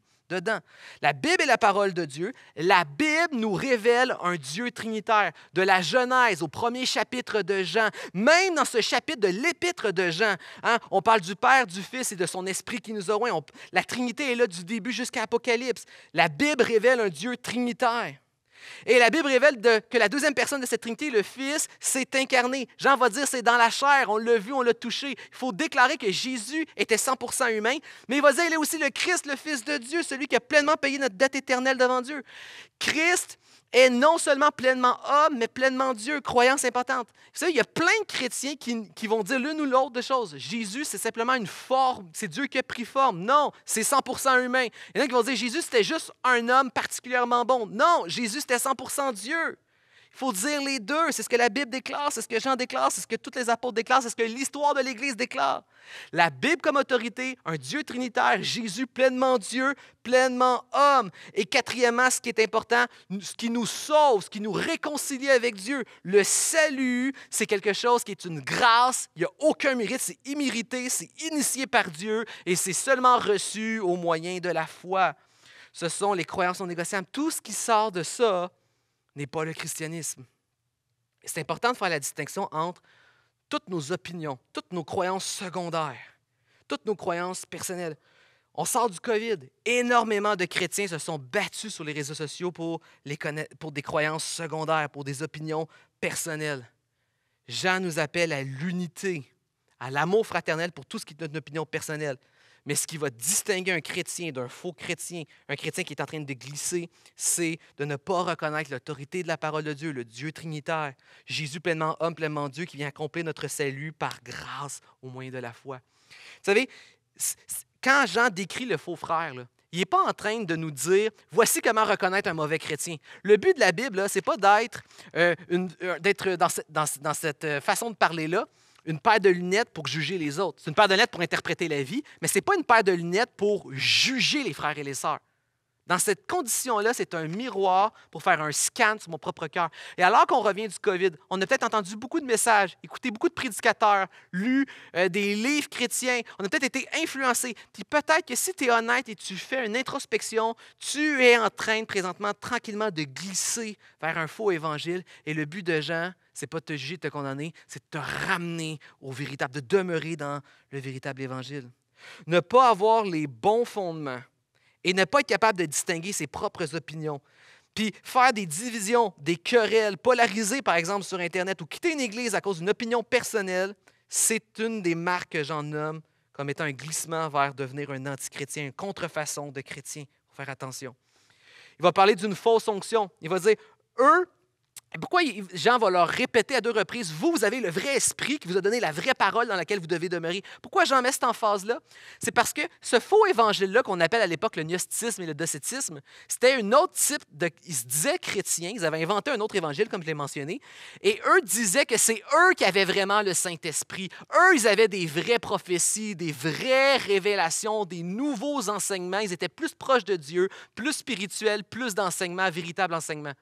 La Bible est la parole de Dieu. La Bible nous révèle un Dieu trinitaire. De la Genèse au premier chapitre de Jean, même dans ce chapitre de l'épître de Jean, hein, on parle du Père, du Fils et de son Esprit qui nous a oint. la Trinité est là du début jusqu'à Apocalypse. La Bible révèle un Dieu trinitaire. Et la Bible révèle que la deuxième personne de cette Trinité, le Fils, s'est incarné. Jean va dire, c'est dans la chair, on l'a vu, on l'a touché. Il faut déclarer que Jésus était 100% humain, mais il va dire, il est aussi le Christ, le Fils de Dieu, celui qui a pleinement payé notre dette éternelle devant Dieu. Christ est non seulement pleinement homme, mais pleinement Dieu, croyance importante. Vous savez, il y a plein de chrétiens qui, vont dire l'une ou l'autre de choses. Jésus, c'est simplement une forme, c'est Dieu qui a pris forme. Non, c'est 100% humain. Il y en a qui vont dire Jésus, c'était juste un homme particulièrement bon. Non, Jésus, c'était 100% Dieu faut dire les deux. C'est ce que la Bible déclare, c'est ce que Jean déclare, c'est ce que tous les apôtres déclarent, c'est ce que l'histoire de l'Église déclare. La Bible comme autorité, un Dieu trinitaire, Jésus pleinement Dieu, pleinement homme. Et quatrièmement, ce qui est important, ce qui nous sauve, ce qui nous réconcilie avec Dieu, le salut, c'est quelque chose qui est une grâce. Il n'y a aucun mérite, c'est immérité, c'est initié par Dieu et c'est seulement reçu au moyen de la foi. Ce sont les croyances non négociables. Tout ce qui sort de ça, n'est pas le christianisme. C'est important de faire la distinction entre toutes nos opinions, toutes nos croyances secondaires, toutes nos croyances personnelles. On sort du COVID. Énormément de chrétiens se sont battus sur les réseaux sociaux pour, pour des croyances secondaires, pour des opinions personnelles. Jean nous appelle à l'unité, à l'amour fraternel pour tout ce qui est notre opinion personnelle. Mais ce qui va distinguer un chrétien d'un faux chrétien, un chrétien qui est en train de glisser, c'est de ne pas reconnaître l'autorité de la parole de Dieu, le Dieu trinitaire, Jésus pleinement homme, pleinement Dieu, qui vient accomplir notre salut par grâce au moyen de la foi. Vous savez, quand Jean décrit le faux frère, il n'est pas en train de nous dire voici comment reconnaître un mauvais chrétien. Le but de la Bible, ce n'est pas d'être euh, euh, dans, dans, cette euh, façon de parler-là, une paire de lunettes pour juger les autres. C'est une paire de lunettes pour interpréter la vie, mais ce n'est pas une paire de lunettes pour juger les frères et les sœurs. Dans cette condition-là, c'est un miroir pour faire un scan sur mon propre cœur. Et alors qu'on revient du COVID, on a peut-être entendu beaucoup de messages, écouté beaucoup de prédicateurs, lu euh, des livres chrétiens, on a peut-être été influencé. Puis peut-être que si tu es honnête et tu fais une introspection, tu es en train présentement tranquillement de glisser vers un faux évangile. Et le but de Jean, c'est pas te juger, te condamner, c'est te ramener au véritable, de demeurer dans le véritable évangile. Ne pas avoir les bons fondements et ne pas être capable de distinguer ses propres opinions. Puis faire des divisions, des querelles, polariser par exemple sur Internet ou quitter une église à cause d'une opinion personnelle, c'est une des marques que j'en nomme comme étant un glissement vers devenir un antichrétien, une contrefaçon de chrétien. Il faut faire attention. Il va parler d'une fausse onction. Il va dire, eux, pourquoi Jean va leur répéter à deux reprises, vous, avez le vrai esprit qui vous a donné la vraie parole dans laquelle vous devez demeurer. Pourquoi Jean met cette emphase-là? C'est parce que ce faux évangile-là qu'on appelle à l'époque le gnosticisme et le docétisme, c'était un autre type de... Ils se disaient chrétiens, ils avaient inventé un autre évangile, comme je l'ai mentionné, et eux disaient que c'est eux qui avaient vraiment le Saint-Esprit. Eux, ils avaient des vraies prophéties, des vraies révélations, des nouveaux enseignements. Ils étaient plus proches de Dieu, plus spirituels, plus d'enseignements, véritables enseignements.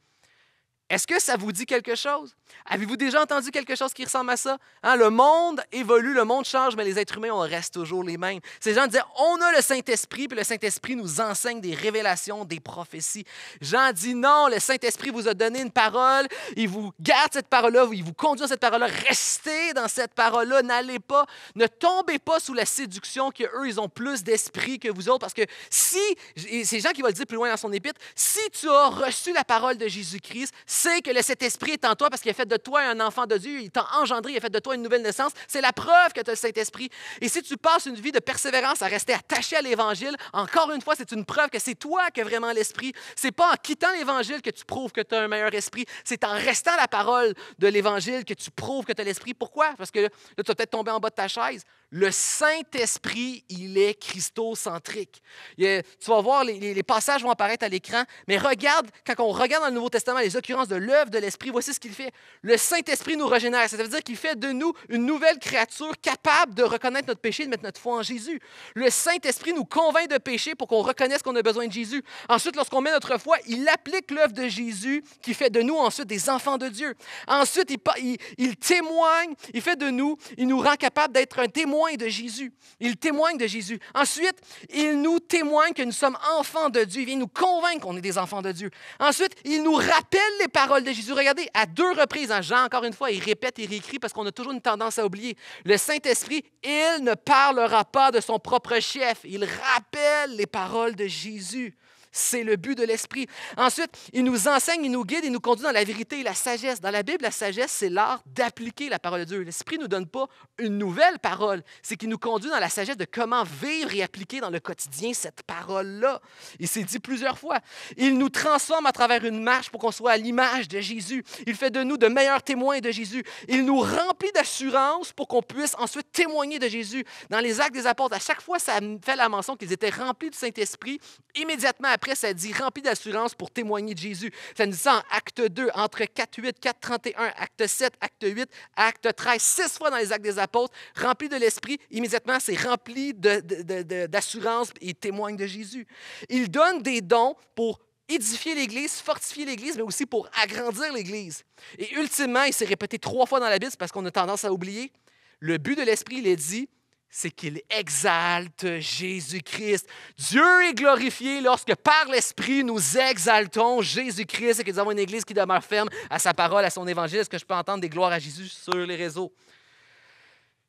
Est-ce que ça vous dit quelque chose? Avez-vous déjà entendu quelque chose qui ressemble à ça? Hein, le monde évolue, le monde change, mais les êtres humains, on reste toujours les mêmes. Ces gens disaient, on a le Saint-Esprit, puis le Saint-Esprit nous enseigne des révélations, des prophéties. Jean dit, non, le Saint-Esprit vous a donné une parole, il vous garde cette parole-là, il vous conduit à cette parole-là. Restez dans cette parole-là, n'allez pas, ne tombez pas sous la séduction qu'eux, ils ont plus d'esprit que vous autres, parce que si, ces c'est Jean qui va le dire plus loin dans son épître, si tu as reçu la parole de Jésus-Christ, sais que le Saint-Esprit est en toi parce qu'il a fait de toi un enfant de Dieu, il t'a engendré, il a fait de toi une nouvelle naissance. C'est la preuve que tu as le Saint-Esprit. Et si tu passes une vie de persévérance à rester attaché à l'Évangile, encore une fois, c'est une preuve que c'est toi qui as vraiment l'Esprit. C'est pas en quittant l'Évangile que tu prouves que tu as un meilleur esprit, c'est en restant la parole de l'Évangile que tu prouves que tu as l'Esprit. Pourquoi? Parce que là, tu vas peut-être tomber en bas de ta chaise. Le Saint-Esprit, il est christocentrique. tu vas voir, les, passages vont apparaître à l'écran, mais regarde, quand on regarde dans le Nouveau Testament les occurrences de l'œuvre de l'Esprit, voici ce qu'il fait. Le Saint-Esprit nous régénère. Ça veut dire qu'il fait de nous une nouvelle créature capable de reconnaître notre péché de mettre notre foi en Jésus. Le Saint-Esprit nous convainc de pécher pour qu'on reconnaisse qu'on a besoin de Jésus. Ensuite, lorsqu'on met notre foi, il applique l'œuvre de Jésus qui fait de nous ensuite des enfants de Dieu. Ensuite, il, il témoigne, il fait de nous, il nous rend capable d'être un témoin de Jésus. Il témoigne de Jésus. Ensuite, il nous témoigne que nous sommes enfants de Dieu. Il vient nous convaincre qu'on est des enfants de Dieu. Ensuite, il nous rappelle les paroles de Jésus. Regardez, à deux reprises, hein, Jean, encore une fois, il répète et réécrit parce qu'on a toujours une tendance à oublier. Le Saint-Esprit, il ne parlera pas de son propre chef. Il rappelle les paroles de Jésus. C'est le but de l'esprit. Ensuite, il nous enseigne, il nous guide, il nous conduit dans la vérité et la sagesse. Dans la Bible, la sagesse, c'est l'art d'appliquer la parole de Dieu. L'esprit ne nous donne pas une nouvelle parole, c'est qu'il nous conduit dans la sagesse de comment vivre et appliquer dans le quotidien cette parole-là. Il s'est dit plusieurs fois. Il nous transforme à travers une marche pour qu'on soit à l'image de Jésus. Il fait de nous de meilleurs témoins de Jésus. Il nous remplit d'assurance pour qu'on puisse ensuite témoigner de Jésus. Dans les actes des apôtres, à chaque fois, ça fait la mention qu'ils étaient remplis du Saint-Esprit immédiatement après ça dit rempli d'assurance pour témoigner de Jésus. Ça nous dit en acte 2, entre 4, 8, 4, 31, acte 7, acte 8, acte 13, six fois dans les actes des apôtres, rempli de l'esprit, immédiatement, c'est rempli d'assurance et témoigne de Jésus. Il donne des dons pour édifier l'Église, fortifier l'Église, mais aussi pour agrandir l'Église. Et ultimement, il s'est répété trois fois dans la Bible, parce qu'on a tendance à oublier, le but de l'Esprit, il est dit, c'est qu'il exalte Jésus-Christ. Dieu est glorifié lorsque par l'Esprit nous exaltons Jésus-Christ et que nous avons une Église qui demeure ferme à sa parole, à son évangile. Est-ce que je peux entendre des gloires à Jésus sur les réseaux?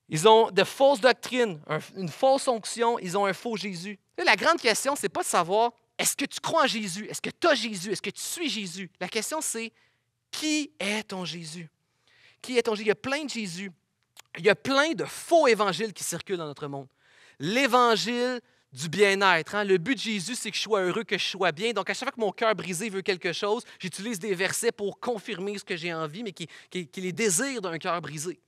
Ils ont de fausses doctrines, une fausse onction, ils ont un faux Jésus. La grande question, c'est pas de savoir est-ce que tu crois en Jésus, est-ce que tu as Jésus, est-ce que tu suis Jésus. La question, c'est qui est ton Jésus? Qui est ton Jésus? Il y a plein de Jésus il y a plein de faux évangiles qui circulent dans notre monde. L'évangile du bien-être. Hein. Le but de Jésus, c'est que je sois heureux, que je sois bien. Donc, à chaque fois que mon cœur brisé veut quelque chose, j'utilise des versets pour confirmer ce que j'ai envie, mais qui, qui, les désirs d'un cœur brisé.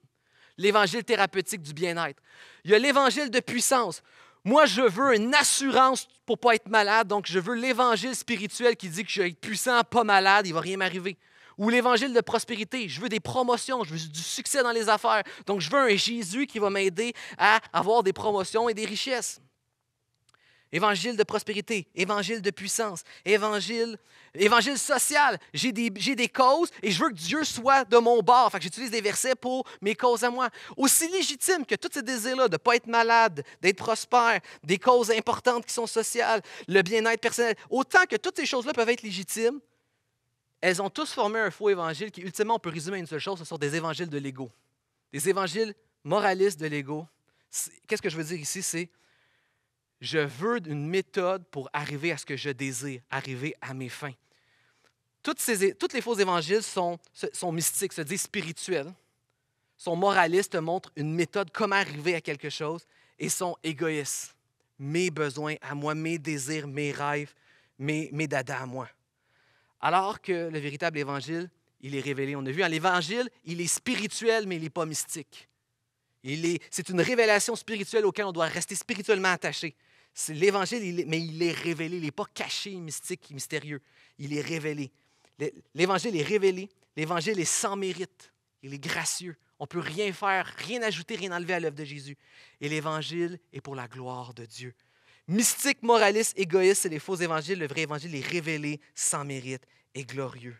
L'évangile thérapeutique du bien-être. Il y a l'évangile de puissance. Moi, je veux une assurance pour ne pas être malade, donc je veux l'évangile spirituel qui dit que je vais être puissant, pas malade, il ne va rien m'arriver. Ou l'évangile de prospérité. Je veux des promotions, je veux du succès dans les affaires. Donc, je veux un Jésus qui va m'aider à avoir des promotions et des richesses. Évangile de prospérité, évangile de puissance, évangile, évangile social. J'ai des, des, causes et je veux que Dieu soit de mon bord. Enfin, j'utilise des versets pour mes causes à moi. Aussi légitime que tous ces désirs-là, de ne pas être malade, d'être prospère, des causes importantes qui sont sociales, le bien-être personnel, autant que toutes ces choses-là peuvent être légitimes, elles ont tous formé un faux évangile qui, ultimement, on peut résumer à une seule chose, ce sont des évangiles de l'ego. Des évangiles moralistes de l'ego. Qu'est-ce que je veux dire ici? C'est je veux une méthode pour arriver à ce que je désire, arriver à mes fins. Toutes, toutes les faux évangiles sont, mystiques, se disent spirituels, sont moralistes, montrent une méthode, comment arriver à quelque chose, et sont égoïstes. Mes besoins à moi, mes désirs, mes rêves, mes, mes dadas à moi. Alors que le véritable évangile, il est révélé. On a vu, hein, l'évangile, il est spirituel, mais il n'est pas mystique. C'est une révélation spirituelle auquel on doit rester spirituellement attaché. l'évangile, mais il est révélé. Il n'est pas caché, mystique, mystérieux. Il est révélé. L'évangile est révélé. L'évangile est sans mérite. Il est gracieux. On ne peut rien faire, rien ajouter, rien enlever à l'œuvre de Jésus. Et l'évangile est pour la gloire de Dieu mystique, moraliste, égoïste, c'est les faux évangiles. Le vrai évangile est révélé, sans mérite et glorieux.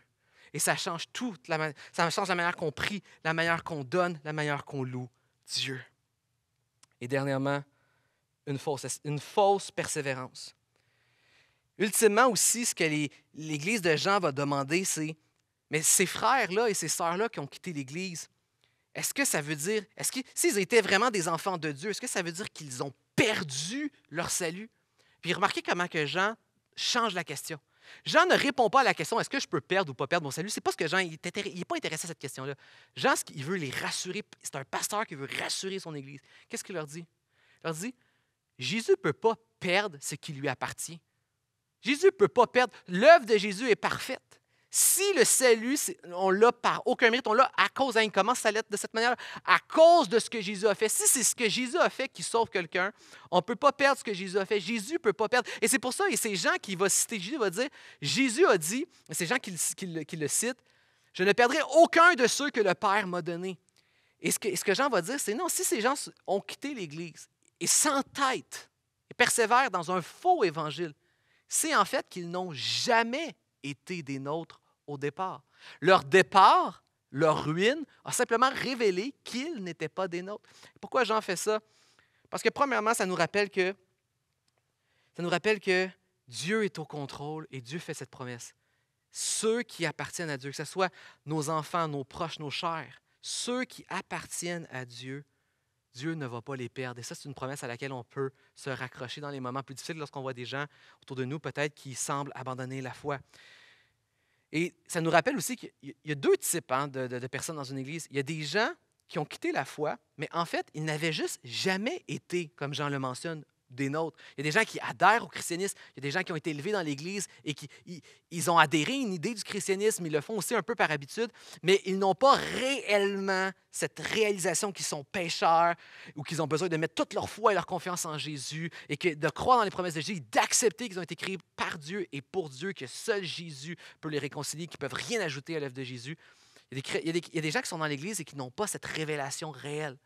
Et ça change tout. La, ça change la manière qu'on prie, la manière qu'on donne, la manière qu'on loue Dieu. Et dernièrement, une fausse, une fausse persévérance. Ultimement aussi, ce que l'Église de Jean va demander, c'est, mais ces frères-là et ces sœurs-là qui ont quitté l'Église, est-ce que ça veut dire, est-ce que s'ils étaient vraiment des enfants de Dieu, est-ce que ça veut dire qu'ils ont perdu leur salut. Puis remarquez comment que Jean change la question. Jean ne répond pas à la question est-ce que je peux perdre ou pas perdre mon salut C'est pas ce que Jean il n'est pas intéressé à cette question-là. Jean, ce qu'il veut les rassurer, c'est un pasteur qui veut rassurer son Église. Qu'est-ce qu'il leur dit Il leur dit Jésus ne peut pas perdre ce qui lui appartient. Jésus ne peut pas perdre. L'œuvre de Jésus est parfaite. Si le salut, on l'a par aucun mérite, on l'a à cause, hein, il commence à l'être de cette manière, à cause de ce que Jésus a fait. Si c'est ce que Jésus a fait qui sauve quelqu'un, on ne peut pas perdre ce que Jésus a fait. Jésus ne peut pas perdre. Et c'est pour ça, et ces gens qui vont citer Jésus, va dire, Jésus a dit, c'est gens qui, qui, le citent, je ne perdrai aucun de ceux que le Père m'a donné. Et ce, que, et ce que Jean va dire, c'est non, si ces gens ont quitté l'Église et s'entêtent et persévèrent dans un faux évangile, c'est en fait qu'ils n'ont jamais été des nôtres au départ. Leur départ, leur ruine, a simplement révélé qu'ils n'étaient pas des nôtres. Pourquoi Jean fait ça? Parce que premièrement, ça nous rappelle que ça nous rappelle que Dieu est au contrôle et Dieu fait cette promesse. Ceux qui appartiennent à Dieu, que ce soit nos enfants, nos proches, nos chers, ceux qui appartiennent à Dieu, Dieu ne va pas les perdre. Et ça, c'est une promesse à laquelle on peut se raccrocher dans les moments plus difficiles lorsqu'on voit des gens autour de nous peut-être qui semblent abandonner la foi. Et ça nous rappelle aussi qu'il y a deux types hein, de, personnes dans une église. Il y a des gens qui ont quitté la foi, mais en fait, ils n'avaient juste jamais été, comme Jean le mentionne, des nôtres. Il y a des gens qui adhèrent au christianisme, il y a des gens qui ont été élevés dans l'Église et qui ils, ont adhéré à une idée du christianisme, ils le font aussi un peu par habitude, mais ils n'ont pas réellement cette réalisation qu'ils sont pécheurs ou qu'ils ont besoin de mettre toute leur foi et leur confiance en Jésus et que de croire dans les promesses de Jésus, d'accepter qu'ils ont été créés par Dieu et pour Dieu, que seul Jésus peut les réconcilier, qu'ils ne peuvent rien ajouter à l'œuvre de Jésus. il y a des gens qui sont dans l'Église et qui n'ont pas cette révélation réelle.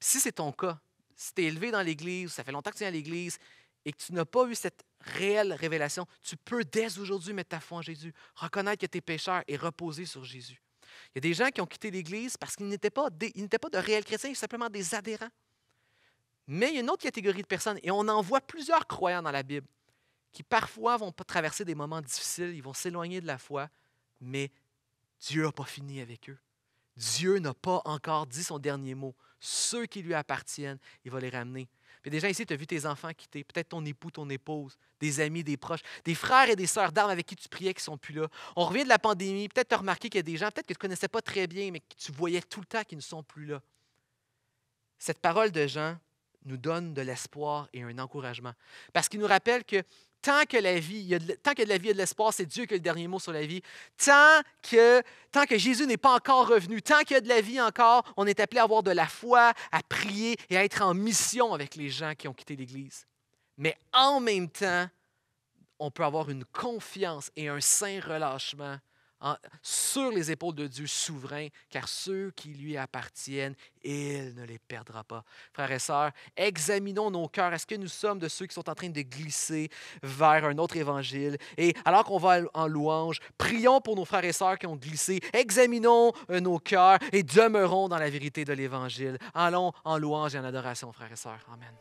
Si c'est ton cas, si tu es élevé dans l'Église, ça fait longtemps que tu es à l'Église, et que tu n'as pas eu cette réelle révélation, tu peux dès aujourd'hui mettre ta foi en Jésus, reconnaître que tu es pécheur et reposer sur Jésus. Il y a des gens qui ont quitté l'Église parce qu'ils n'étaient pas, pas de réels chrétiens, ils étaient simplement des adhérents. Mais il y a une autre catégorie de personnes, et on en voit plusieurs croyants dans la Bible, qui parfois vont traverser des moments difficiles, ils vont s'éloigner de la foi, mais Dieu n'a pas fini avec eux. Dieu n'a pas encore dit son dernier mot ceux qui lui appartiennent, il va les ramener. Mais déjà ici, tu as vu tes enfants quitter, peut-être ton époux, ton épouse, des amis, des proches, des frères et des sœurs d'armes avec qui tu priais qui ne sont plus là. On revient de la pandémie, peut-être tu as remarqué qu'il y a des gens, peut-être que tu ne connaissais pas très bien, mais que tu voyais tout le temps qui ne sont plus là. Cette parole de Jean nous donne de l'espoir et un encouragement, parce qu'il nous rappelle que tant que la vie, y a de, tant que la vie et de l'espoir, c'est Dieu qui a le dernier mot sur la vie. Tant que, tant que Jésus n'est pas encore revenu, tant qu'il y a de la vie encore, on est appelé à avoir de la foi, à prier et à être en mission avec les gens qui ont quitté l'Église. Mais en même temps, on peut avoir une confiance et un saint relâchement sur les épaules de Dieu souverain, car ceux qui lui appartiennent, il ne les perdra pas. Frères et sœurs, examinons nos cœurs. Est-ce que nous sommes de ceux qui sont en train de glisser vers un autre évangile? Et alors qu'on va en louange, prions pour nos frères et sœurs qui ont glissé. Examinons euh, nos cœurs et demeurons dans la vérité de l'évangile. Allons en louange et en adoration, frères et sœurs. Amen.